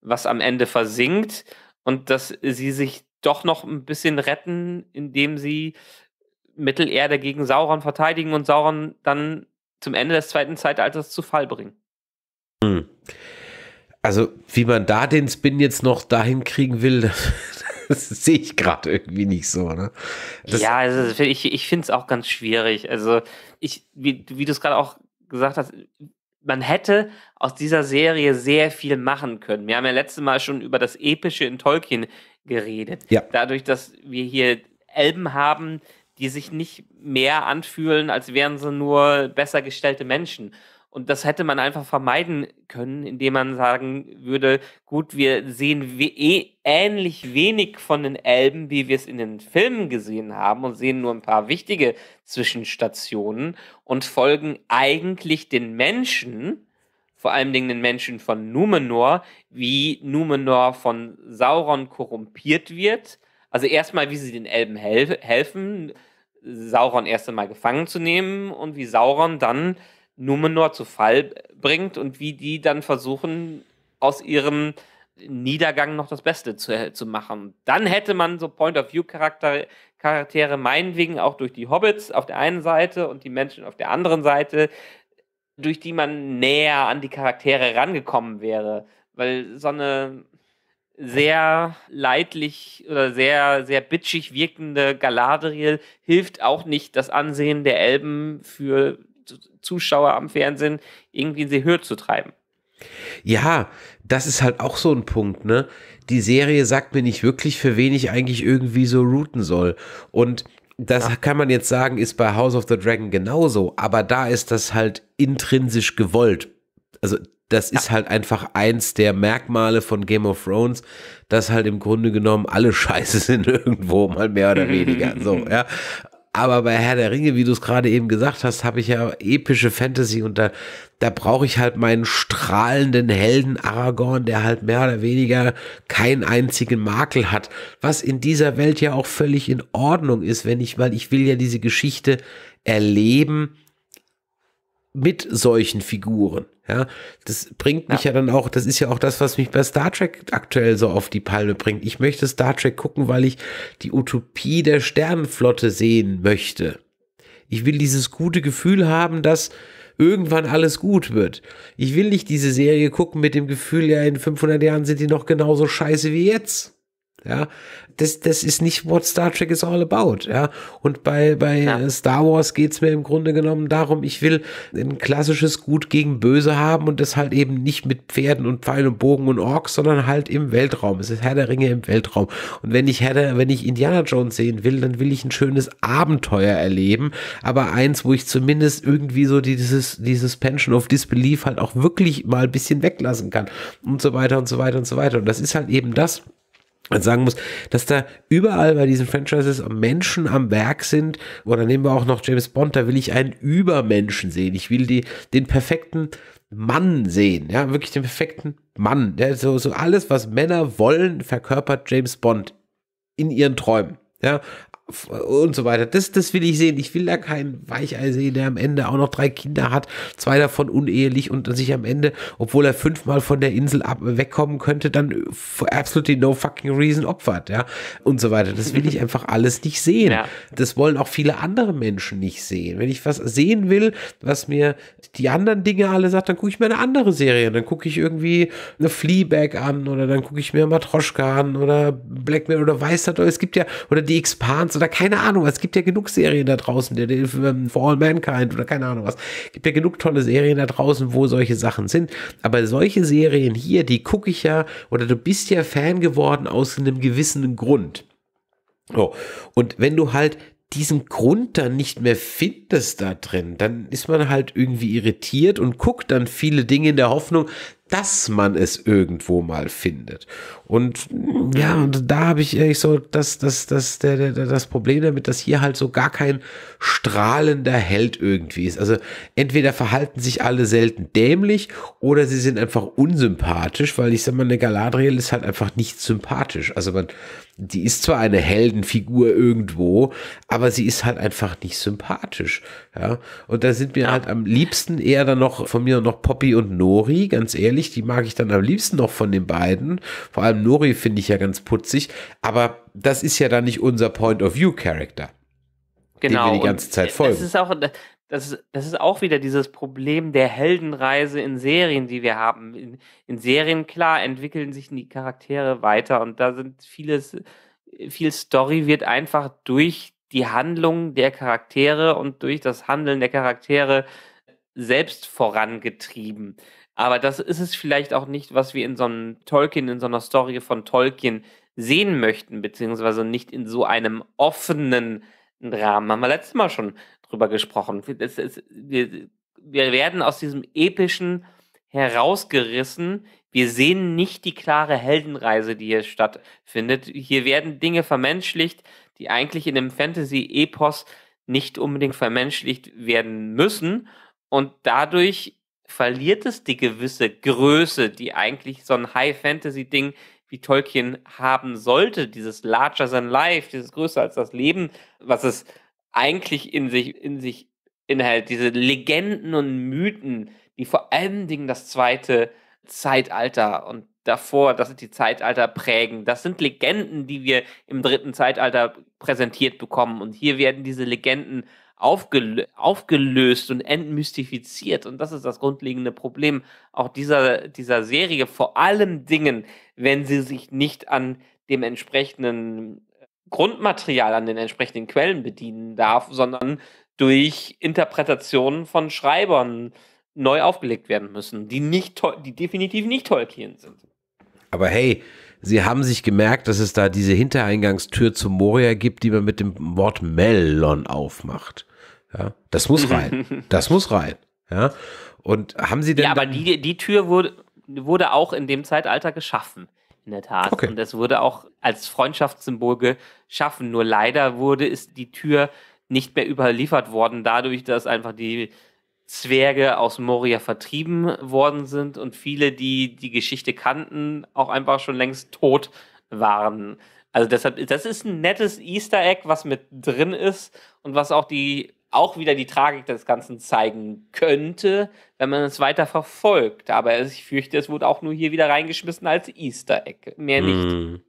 was am Ende versinkt und dass sie sich doch noch ein bisschen retten, indem sie Mittelerde gegen Sauron verteidigen und Sauron dann zum Ende des zweiten Zeitalters zu Fall bringen. Hm also wie man da den Spin jetzt noch dahin kriegen will, das sehe ich gerade irgendwie nicht so. Ne? ja, also ich, ich finde es auch ganz schwierig. Also ich, wie, wie du es gerade auch gesagt hast, man hätte aus dieser Serie sehr viel machen können. Wir haben ja letztes Mal schon über das Epische in Tolkien geredet. Ja. Dadurch, dass wir hier Elben haben, die sich nicht mehr anfühlen, als wären sie nur besser gestellte Menschen. Und das hätte man einfach vermeiden können, indem man sagen würde, gut, wir sehen we eh ähnlich wenig von den Elben, wie wir es in den Filmen gesehen haben und sehen nur ein paar wichtige Zwischenstationen und folgen eigentlich den Menschen, vor allem den Menschen von Numenor, wie Numenor von Sauron korrumpiert wird. Also erstmal, wie sie den Elben hel helfen, Sauron erst einmal gefangen zu nehmen und wie Sauron dann Numenor zu Fall bringt und wie die dann versuchen, aus ihrem Niedergang noch das Beste zu, zu machen. Dann hätte man so Point-of-View-Charaktere Charaktere meinetwegen auch durch die Hobbits auf der einen Seite und die Menschen auf der anderen Seite, durch die man näher an die Charaktere rangekommen wäre. Weil so eine sehr leidlich oder sehr, sehr bitchig wirkende Galadriel hilft auch nicht das Ansehen der Elben für Zuschauer am Fernsehen irgendwie in die Höhe zu treiben. Ja, das ist halt auch so ein Punkt, ne? Die Serie sagt mir nicht wirklich, für wen ich eigentlich irgendwie so routen soll. Und das Ach. kann man jetzt sagen, ist bei House of the Dragon genauso, aber da ist das halt intrinsisch gewollt. Also das ist halt einfach eins der Merkmale von Game of Thrones, dass halt im Grunde genommen alle Scheiße sind irgendwo, mal mehr oder weniger. so, ja. Aber bei Herr der Ringe, wie du es gerade eben gesagt hast, habe ich ja epische Fantasy und da, da brauche ich halt meinen strahlenden Helden Aragorn, der halt mehr oder weniger keinen einzigen Makel hat. Was in dieser Welt ja auch völlig in Ordnung ist, wenn ich, weil ich will ja diese Geschichte erleben mit solchen Figuren. Ja, das bringt mich ja. ja. dann auch, das ist ja auch das, was mich bei Star Trek aktuell so auf die Palme bringt. Ich möchte Star Trek gucken, weil ich die Utopie der Sternenflotte sehen möchte. Ich will dieses gute Gefühl haben, dass irgendwann alles gut wird. Ich will nicht diese Serie gucken mit dem Gefühl, ja, in 500 Jahren sind die noch genauso scheiße wie jetzt. Ja, das, das ist nicht what Star Trek is all about, ja. Und bei, bei ja. Star Wars geht's mir im Grunde genommen darum, ich will ein klassisches Gut gegen Böse haben und das halt eben nicht mit Pferden und Pfeil und Bogen und Orks, sondern halt im Weltraum. Es ist Herr der Ringe im Weltraum. Und wenn ich Herr der, wenn ich Indiana Jones sehen will, dann will ich ein schönes Abenteuer erleben, aber eins, wo ich zumindest irgendwie so dieses, dieses Pension of Disbelief halt auch wirklich mal ein bisschen weglassen kann und so weiter und so weiter und so weiter. Und das ist halt eben das, man sagen muss, dass da überall bei diesen Franchises Menschen am Werk sind. Oder nehmen wir auch noch James Bond, da will ich einen Übermenschen sehen. Ich will die, den perfekten Mann sehen, ja, wirklich den perfekten Mann. Ja, so, so alles, was Männer wollen, verkörpert James Bond in ihren Träumen. Ja, und so weiter. Das, das will ich sehen. Ich will da keinen Weichei sehen, der am Ende auch noch drei Kinder hat, zwei davon unehelich und sich am Ende, obwohl er fünfmal von der Insel ab, wegkommen könnte, dann for absolutely no fucking reason opfert, ja, und so weiter. Das will ich einfach alles nicht sehen. Ja. Das wollen auch viele andere Menschen nicht sehen. Wenn ich was sehen will, was mir die anderen Dinge alle sagt, dann gucke ich mir eine andere Serie an. Dann gucke ich irgendwie eine Fleabag an oder dann gucke ich mir Matroschka an oder Black Mirror oder Weißer. Es gibt ja, oder die Expanse oder keine Ahnung Es gibt ja genug Serien da draußen, der, der, ähm, For All Mankind oder keine Ahnung was. Es gibt ja genug tolle Serien da draußen, wo solche Sachen sind. Aber solche Serien hier, die gucke ich ja oder du bist ja Fan geworden aus einem gewissen Grund. Oh. Und wenn du halt diesen Grund dann nicht mehr findest da drin, dann ist man halt irgendwie irritiert und guckt dann viele Dinge in der Hoffnung, dass man es irgendwo mal findet. Und ja, und da habe ich ehrlich so das, das, das, der, der, das Problem damit, dass hier halt so gar kein strahlender Held irgendwie ist. Also entweder verhalten sich alle selten dämlich oder sie sind einfach unsympathisch, weil ich sag mal, eine Galadriel ist halt einfach nicht sympathisch. Also man, die ist zwar eine Heldenfigur irgendwo, aber sie ist halt einfach nicht sympathisch. Ja? Und da sind mir halt am liebsten eher dann noch von mir noch Poppy und Nori, ganz ehrlich, die mag ich dann am liebsten noch von den beiden. Vor allem Nori finde ich ja ganz putzig, aber das ist ja dann nicht unser Point of View Character. Genau. Den wir genau, die ganze Zeit folgen. Das ist auch das ist, das ist auch wieder dieses Problem der Heldenreise in Serien, die wir haben. In, in Serien, klar, entwickeln sich die Charaktere weiter und da sind vieles, viel Story wird einfach durch die Handlung der Charaktere und durch das Handeln der Charaktere selbst vorangetrieben. Aber das ist es vielleicht auch nicht, was wir in so einem Tolkien, in so einer Story von Tolkien sehen möchten, beziehungsweise nicht in so einem offenen Rahmen. Haben wir letztes Mal schon drüber gesprochen. Es, es, wir, wir werden aus diesem epischen herausgerissen. Wir sehen nicht die klare Heldenreise, die hier stattfindet. Hier werden Dinge vermenschlicht, die eigentlich in einem Fantasy-Epos nicht unbedingt vermenschlicht werden müssen. Und dadurch verliert es die gewisse Größe, die eigentlich so ein High-Fantasy-Ding wie Tolkien haben sollte. Dieses Larger than Life, dieses Größer als das Leben, was es eigentlich in sich, in sich inhält. Diese Legenden und Mythen, die vor allen Dingen das zweite Zeitalter und davor, das sind die Zeitalter prägen. Das sind Legenden, die wir im dritten Zeitalter präsentiert bekommen. Und hier werden diese Legenden aufgelö aufgelöst und entmystifiziert. Und das ist das grundlegende Problem auch dieser, dieser Serie. Vor allem Dingen, wenn sie sich nicht an dem entsprechenden Grundmaterial an den entsprechenden Quellen bedienen darf, sondern durch Interpretationen von Schreibern neu aufgelegt werden müssen, die, nicht, die definitiv nicht Tolkien sind. Aber hey, sie haben sich gemerkt, dass es da diese Hintereingangstür zum Moria gibt, die man mit dem Wort Melon aufmacht. Ja, das muss mhm. rein. das muss rein. Ja, und haben sie denn. Ja, aber die, die Tür wurde, wurde auch in dem Zeitalter geschaffen in der Tat. Okay. Und es wurde auch als Freundschaftssymbol geschaffen. Nur leider wurde ist die Tür nicht mehr überliefert worden, dadurch, dass einfach die Zwerge aus Moria vertrieben worden sind und viele, die die Geschichte kannten, auch einfach schon längst tot waren. Also deshalb, das ist ein nettes Easter Egg, was mit drin ist und was auch die auch wieder die Tragik des Ganzen zeigen könnte, wenn man es weiter verfolgt. Aber ich fürchte, es wurde auch nur hier wieder reingeschmissen als Easter Egg. Mehr nicht. Mm.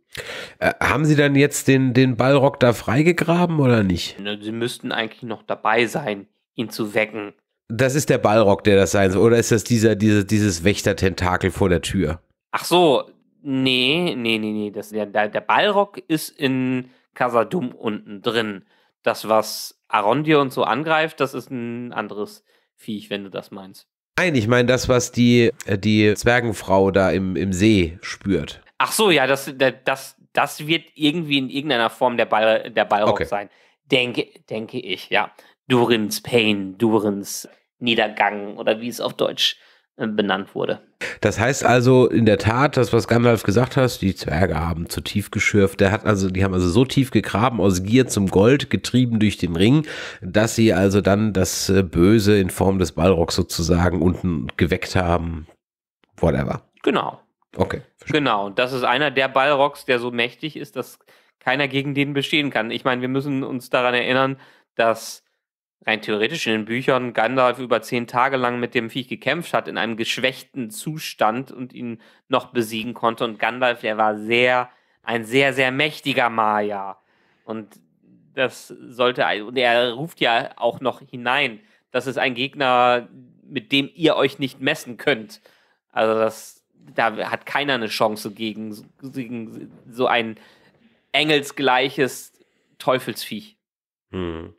haben Sie dann jetzt den, den Ballrock da freigegraben oder nicht? Ne, Sie müssten eigentlich noch dabei sein, ihn zu wecken. Das ist der Ballrock, der das sein soll. Oder ist das dieser, diese, dieses Wächtertentakel vor der Tür? Ach so, nee, nee, nee, nee. Das, der, der Ballrock ist in Casadum unten drin. Das, was Arondir und so angreift, das ist ein anderes Viech, wenn du das meinst. Nein, ich meine das, was die, äh, die Zwergenfrau da im, im See spürt. Ach so, ja, das, das, das wird irgendwie in irgendeiner Form der, Ball, der Ballrock okay. sein. Denke, denke ich, ja. Durins Pain, Durins Niedergang oder wie es auf Deutsch äh, benannt wurde. Das heißt also in der Tat, das was Gandalf gesagt hast, die Zwerge haben zu tief geschürft. Der hat also, die haben also so tief gegraben aus Gier zum Gold, getrieben durch den Ring, dass sie also dann das äh, Böse in Form des Balrogs sozusagen unten geweckt haben. Whatever. Genau. Okay. Genau. Und das ist einer der Balrogs, der so mächtig ist, dass keiner gegen den bestehen kann. Ich meine, wir müssen uns daran erinnern, dass rein theoretisch in den Büchern Gandalf über zehn Tage lang mit dem Viech gekämpft hat, in einem geschwächten Zustand und ihn noch besiegen konnte. Und Gandalf, der war sehr, ein sehr, sehr mächtiger Maya. Und das sollte, und er ruft ja auch noch hinein, das ist ein Gegner, mit dem ihr euch nicht messen könnt. Also das, da hat keiner eine Chance gegen, gegen so ein engelsgleiches Teufelsviech. Hm.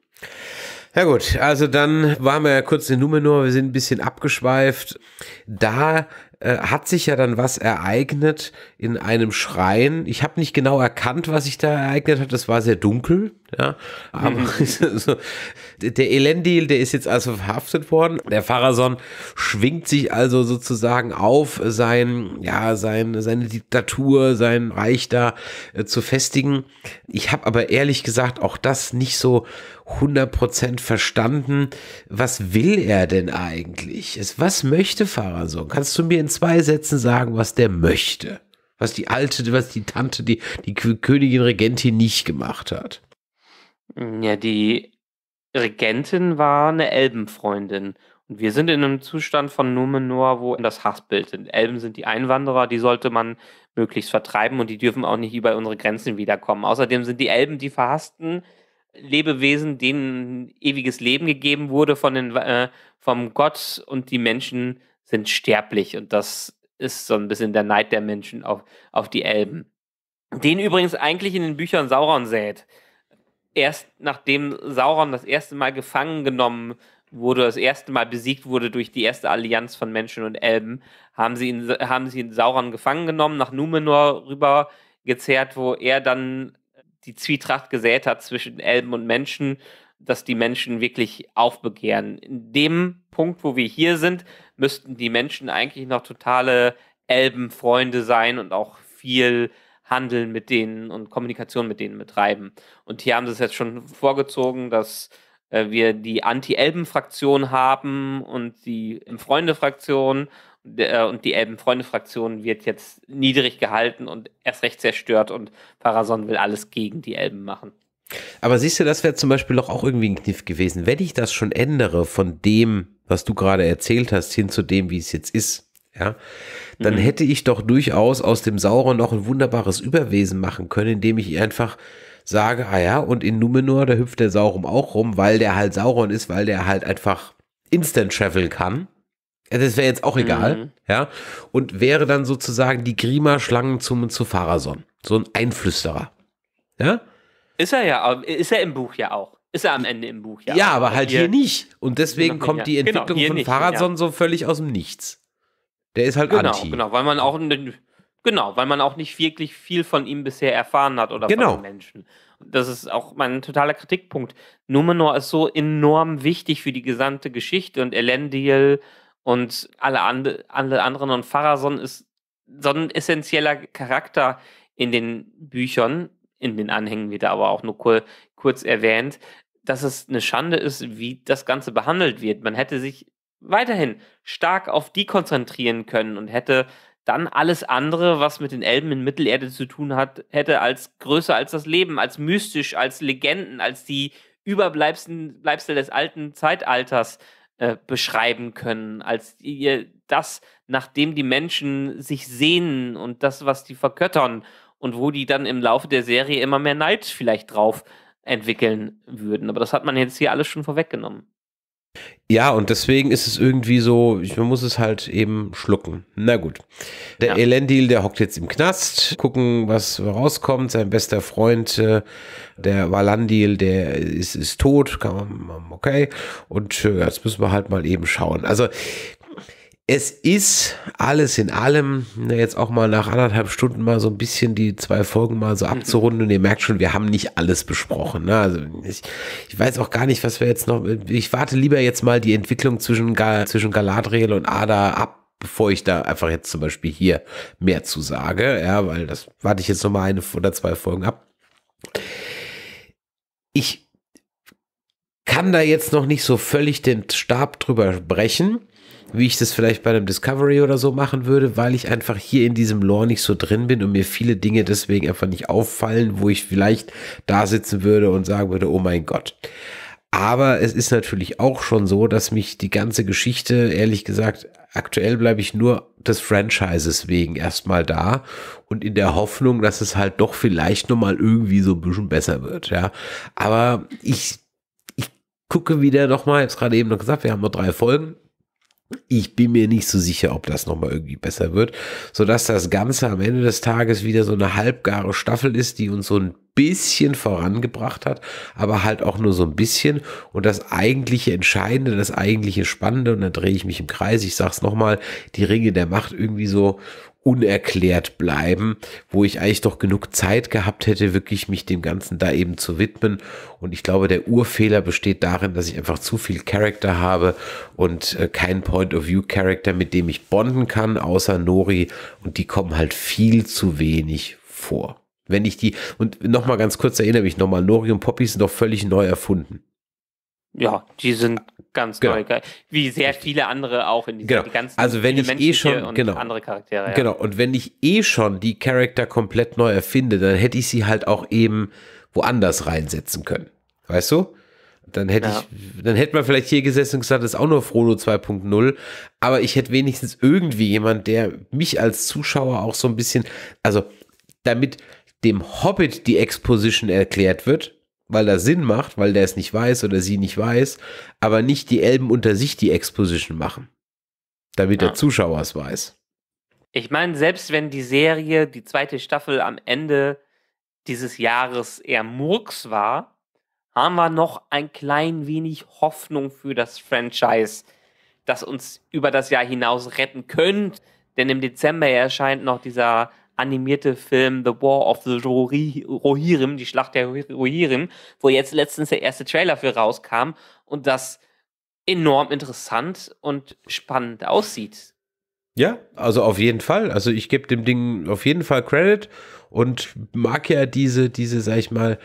Ja gut, also dann waren wir ja kurz in Numenor, wir sind ein bisschen abgeschweift. Da äh, hat sich ja dann was ereignet in einem Schrein. Ich habe nicht genau erkannt, was sich da ereignet hat. das war sehr dunkel. Ja, aber mhm. so, der Elendil, der ist jetzt also verhaftet worden. Der Pharason schwingt sich also sozusagen auf, sein, ja, sein, seine Diktatur, sein Reich da äh, zu festigen. Ich habe aber ehrlich gesagt auch das nicht so 100% verstanden. Was will er denn eigentlich? Was möchte Pharason? Kannst du mir in zwei Sätzen sagen, was der möchte? Was die alte, was die Tante, die, die Königin Regentin nicht gemacht hat. Mm, ja, die Regentin war eine Elbenfreundin. Und wir sind in einem Zustand von Numenor, wo das Hassbild sind. Elben sind die Einwanderer, die sollte man möglichst vertreiben und die dürfen auch nicht über unsere Grenzen wiederkommen. Außerdem sind die Elben die verhassten Lebewesen, denen ein ewiges Leben gegeben wurde von den, äh, vom Gott und die Menschen sind sterblich. Und das ist so ein bisschen der Neid der Menschen auf, auf die Elben. Den übrigens eigentlich in den Büchern Sauron sät erst nachdem Sauron das erste Mal gefangen genommen wurde, das erste Mal besiegt wurde durch die erste Allianz von Menschen und Elben, haben sie ihn, haben sie ihn Sauron gefangen genommen, nach Numenor rübergezerrt, wo er dann die Zwietracht gesät hat zwischen Elben und Menschen, dass die Menschen wirklich aufbegehren. In dem Punkt, wo wir hier sind, müssten die Menschen eigentlich noch totale Elbenfreunde sein und auch viel Handeln mit denen und Kommunikation mit denen betreiben. Und hier haben sie es jetzt schon vorgezogen, dass äh, wir die Anti-Elben-Fraktion haben und die Freunde-Fraktion. und äh, die Elben-Freunde-Fraktion wird jetzt niedrig gehalten und erst recht zerstört und Parason will alles gegen die Elben machen. Aber siehst du, das wäre zum Beispiel doch auch irgendwie ein Kniff gewesen. Wenn ich das schon ändere von dem, was du gerade erzählt hast, hin zu dem, wie es jetzt ist, ja, dann mhm. hätte ich doch durchaus aus dem Sauron noch ein wunderbares Überwesen machen können, indem ich einfach sage, ah ja, und in Numenor, da hüpft der Sauron auch rum, weil der halt Sauron ist, weil der halt einfach instant Travel kann. Das wäre jetzt auch egal, mhm. ja, und wäre dann sozusagen die Grima-Schlangenzunge schlangen zu Pharason, so ein Einflüsterer, ja. Ist er ja, ist er im Buch ja auch. Ist er am Ende im Buch, ja. Ja, aber halt hier, hier nicht. Und deswegen kommt die genau, Entwicklung genau, von nicht, ja. so völlig aus dem Nichts. Der ist halt genau, anti. Genau, weil man auch genau, weil man auch nicht wirklich viel von ihm bisher erfahren hat oder genau. von den Menschen. Das ist auch mein totaler Kritikpunkt. Numenor ist so enorm wichtig für die gesamte Geschichte und Elendil und alle, and alle anderen und Pharason ist so ein essentieller Charakter in den Büchern, in den Anhängen wieder, aber auch nur kurz erwähnt, dass es eine Schande ist, wie das Ganze behandelt wird. Man hätte sich weiterhin stark auf die konzentrieren können und hätte dann alles andere, was mit den Elben in Mittelerde zu tun hat, hätte als größer als das Leben, als mystisch, als Legenden, als die Überbleibsel des alten Zeitalters äh, beschreiben können, als ihr das, nachdem die Menschen sich sehnen und das, was die verköttern und wo die dann im Laufe der Serie immer mehr Neid vielleicht drauf entwickeln würden. Aber das hat man jetzt hier alles schon vorweggenommen. Ja, und deswegen ist es irgendwie so, man muss es halt eben schlucken. Na gut. Der ja. Elendil, der hockt jetzt im Knast, gucken, was rauskommt. Sein bester Freund, äh, der Valandil, der ist, ist tot. okay. Und äh, jetzt müssen wir halt mal eben schauen. Also es ist alles in allem, ne, jetzt auch mal nach anderthalb Stunden mal so ein bisschen die zwei Folgen mal so mhm. abzurunden und ihr merkt schon, wir haben nicht alles besprochen. Ne? Also ich, ich weiß auch gar nicht, was wir jetzt noch. Ich warte lieber jetzt mal die Entwicklung zwischen, Gal, zwischen Galadriel und Ada ab, bevor ich da einfach jetzt zum Beispiel hier mehr zu sage. Ja, weil das warte ich jetzt noch mal eine oder zwei Folgen ab. Ich kann da jetzt noch nicht so völlig den Stab drüber brechen wie ich das vielleicht bei einem Discovery oder so machen würde, weil ich einfach hier in diesem Lore nicht so drin bin und mir viele Dinge deswegen einfach nicht auffallen, wo ich vielleicht da sitzen würde und sagen würde, oh mein Gott. Aber es ist natürlich auch schon so, dass mich die ganze Geschichte, ehrlich gesagt, aktuell bleibe ich nur des Franchises wegen erstmal da und in der Hoffnung, dass es halt doch vielleicht nochmal irgendwie so ein bisschen besser wird, ja. Aber ich, ich gucke wieder nochmal, ich habe es gerade eben noch gesagt, wir haben noch drei Folgen. Ich bin mir nicht so sicher, ob das nochmal irgendwie besser wird, sodass das Ganze am Ende des Tages wieder so eine halbgare Staffel ist, die uns so ein bisschen vorangebracht hat, aber halt auch nur so ein bisschen. Und das eigentliche Entscheidende, das eigentliche Spannende, und da drehe ich mich im Kreis, ich sage es nochmal, die Ringe der Macht irgendwie so unerklärt bleiben, wo ich eigentlich doch genug Zeit gehabt hätte, wirklich mich dem Ganzen da eben zu widmen. Und ich glaube, der Urfehler besteht darin, dass ich einfach zu viel Charakter habe und äh, keinen Point-of-View-Charakter, mit dem ich bonden kann, außer Nori. Und die kommen halt viel zu wenig vor. Wenn ich die, und nochmal ganz kurz erinnere mich nochmal, Nori und Poppy sind doch völlig neu erfunden. Ja, die sind ganz genau. neu, wie sehr viele andere auch in dieser genau. die ganzen also wenn ich Menschen eh schon genau. andere Charaktere. Ja. Genau, und wenn ich eh schon die Charakter komplett neu erfinde, dann hätte ich sie halt auch eben woanders reinsetzen können. Weißt du? Dann hätte ja. ich, dann hätte man vielleicht hier gesessen und gesagt, das ist auch nur Frodo 2.0, aber ich hätte wenigstens irgendwie jemand, der mich als Zuschauer auch so ein bisschen, also damit dem Hobbit die Exposition erklärt wird, weil das Sinn macht, weil der es nicht weiß oder sie nicht weiß, aber nicht die Elben unter sich die Exposition machen, damit ja. der Zuschauer es weiß. Ich meine, selbst wenn die Serie, die zweite Staffel am Ende dieses Jahres eher Murks war, haben wir noch ein klein wenig Hoffnung für das Franchise, das uns über das Jahr hinaus retten könnte. Denn im Dezember erscheint noch dieser animierte Film The War of the Rohirrim, die Schlacht der Rohirrim, wo jetzt letztens der erste Trailer für rauskam und das enorm interessant und spannend aussieht. Ja, also auf jeden Fall. Also ich gebe dem Ding auf jeden Fall Credit und mag ja diese, diese, sag ich mal,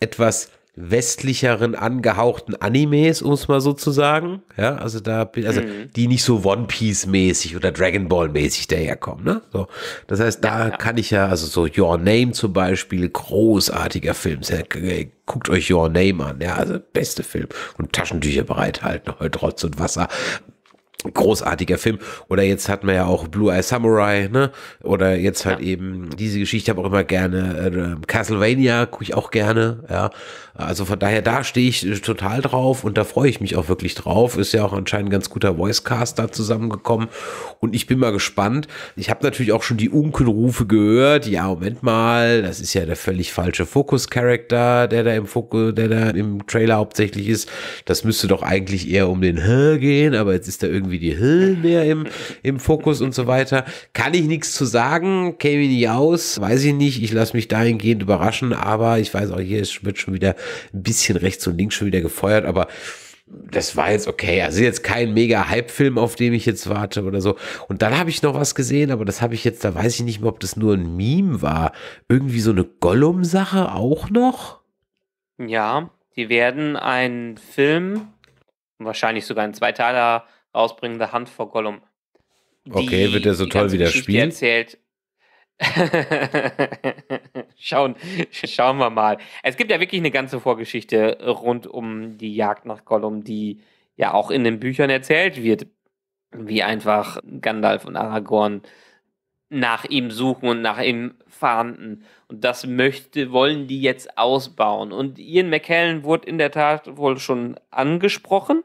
etwas westlicheren angehauchten Animes, um es mal so zu sagen. Ja, also da, also mhm. die nicht so One Piece mäßig oder Dragon Ball mäßig daherkommen. Ne? So, das heißt, da ja, ja. kann ich ja, also so Your Name zum Beispiel, großartiger Film. Äh, guckt euch Your Name an, ja, also beste Film und Taschentücher bereithalten, heute Rotz und Wasser großartiger Film. Oder jetzt hatten wir ja auch Blue Eye Samurai, ne? Oder jetzt halt ja. eben diese Geschichte habe auch immer gerne. Äh, Castlevania gucke ich auch gerne, ja. Also von daher, da stehe ich äh, total drauf und da freue ich mich auch wirklich drauf. Ist ja auch anscheinend ein ganz guter Voicecast da zusammengekommen und ich bin mal gespannt. Ich habe natürlich auch schon die Unkenrufe gehört. Ja, Moment mal, das ist ja der völlig falsche Fokus-Charakter, der da im Fokus, der da im Trailer hauptsächlich ist. Das müsste doch eigentlich eher um den Hör gehen, aber jetzt ist da irgendwie irgendwie die Hill mehr im, im Fokus und so weiter. Kann ich nichts zu sagen, käme nicht aus, weiß ich nicht. Ich lasse mich dahingehend überraschen, aber ich weiß auch, hier wird schon wieder ein bisschen rechts und links schon wieder gefeuert, aber das war jetzt okay. Also jetzt kein mega Hype-Film, auf dem ich jetzt warte oder so. Und dann habe ich noch was gesehen, aber das habe ich jetzt, da weiß ich nicht mehr, ob das nur ein Meme war. Irgendwie so eine Gollum-Sache auch noch? Ja, die werden einen Film, wahrscheinlich sogar in zwei Teiler, rausbringen, The Hand for Gollum. okay, wird er so toll wie das Spiel? Erzählt. schauen, schauen wir mal. Es gibt ja wirklich eine ganze Vorgeschichte rund um die Jagd nach Gollum, die ja auch in den Büchern erzählt wird, wie einfach Gandalf und Aragorn nach ihm suchen und nach ihm fahnden. Und das möchte, wollen die jetzt ausbauen. Und Ian McKellen wurde in der Tat wohl schon angesprochen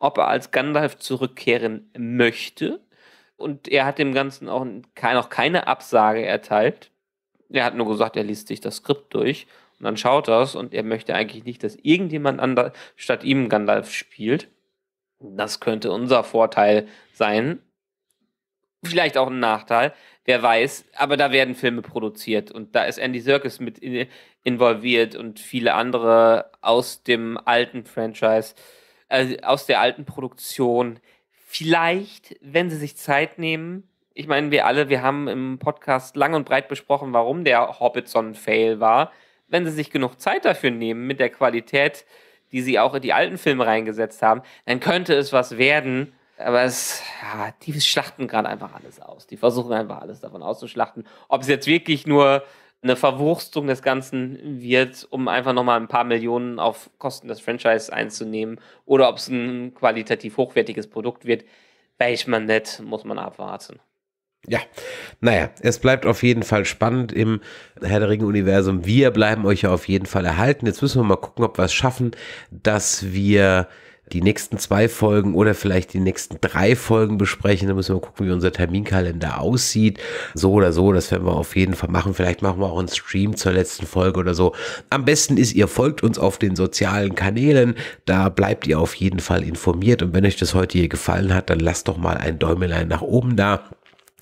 ob er als Gandalf zurückkehren möchte. Und er hat dem Ganzen auch noch keine Absage erteilt. Er hat nur gesagt, er liest sich das Skript durch und dann schaut er es und er möchte eigentlich nicht, dass irgendjemand anders statt ihm Gandalf spielt. Das könnte unser Vorteil sein. Vielleicht auch ein Nachteil, wer weiß. Aber da werden Filme produziert und da ist Andy Serkis mit involviert und viele andere aus dem alten Franchise. Äh, aus der alten Produktion. Vielleicht, wenn sie sich Zeit nehmen, ich meine, wir alle, wir haben im Podcast lang und breit besprochen, warum der Hobbit so ein Fail war. Wenn sie sich genug Zeit dafür nehmen, mit der Qualität, die sie auch in die alten Filme reingesetzt haben, dann könnte es was werden. Aber es, ja, die schlachten gerade einfach alles aus. Die versuchen einfach alles davon auszuschlachten. Ob es jetzt wirklich nur eine Verwurstung des Ganzen wird, um einfach nochmal ein paar Millionen auf Kosten des Franchise einzunehmen oder ob es ein qualitativ hochwertiges Produkt wird, weiß man nicht, muss man abwarten. Ja, naja, es bleibt auf jeden Fall spannend im Herr der Ringe-Universum. Wir bleiben euch ja auf jeden Fall erhalten. Jetzt müssen wir mal gucken, ob wir es schaffen, dass wir die nächsten zwei Folgen oder vielleicht die nächsten drei Folgen besprechen. Da müssen wir gucken, wie unser Terminkalender aussieht. So oder so, das werden wir auf jeden Fall machen. Vielleicht machen wir auch einen Stream zur letzten Folge oder so. Am besten ist, ihr folgt uns auf den sozialen Kanälen. Da bleibt ihr auf jeden Fall informiert. Und wenn euch das heute hier gefallen hat, dann lasst doch mal ein Däumelein nach oben da.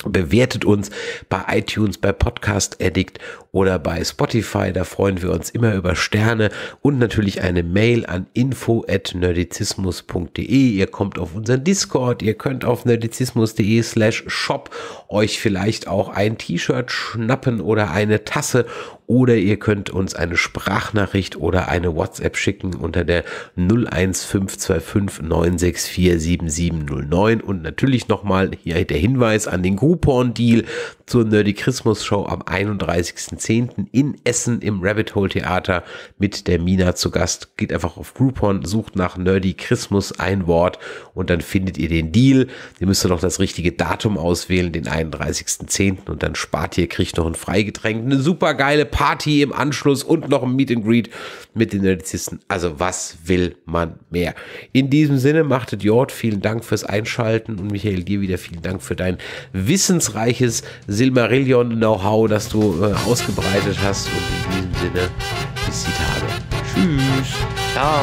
Bewertet uns bei iTunes, bei Podcast Addict oder bei Spotify. Da freuen wir uns immer über Sterne und natürlich eine Mail an info.nerdizismus.de. Ihr kommt auf unseren Discord, ihr könnt auf nerdizismus.de slash shop euch vielleicht auch ein T-Shirt schnappen oder eine Tasse oder ihr könnt uns eine Sprachnachricht oder eine WhatsApp schicken unter der 01525 964 7709 und natürlich nochmal hier der Hinweis an den Groupon-Deal zur Nerdy Christmas Show am 31. 10.10. in Essen im Rabbit Hole Theater mit der Mina zu Gast. Geht einfach auf Groupon, sucht nach Nerdy Christmas ein Wort und dann findet ihr den Deal. Ihr müsst noch das richtige Datum auswählen, den 31.10. und dann spart ihr, kriegt noch ein Freigetränk, eine super geile Party im Anschluss und noch ein Meet and Greet mit den Nerdizisten. Also was will man mehr? In diesem Sinne machtet Jord, vielen Dank fürs Einschalten und Michael dir wieder vielen Dank für dein wissensreiches Silmarillion-Know-how, das du äh, aus aufgebreitet hast. Und in diesem Sinne, bis die Tage. Tschüss. Ciao.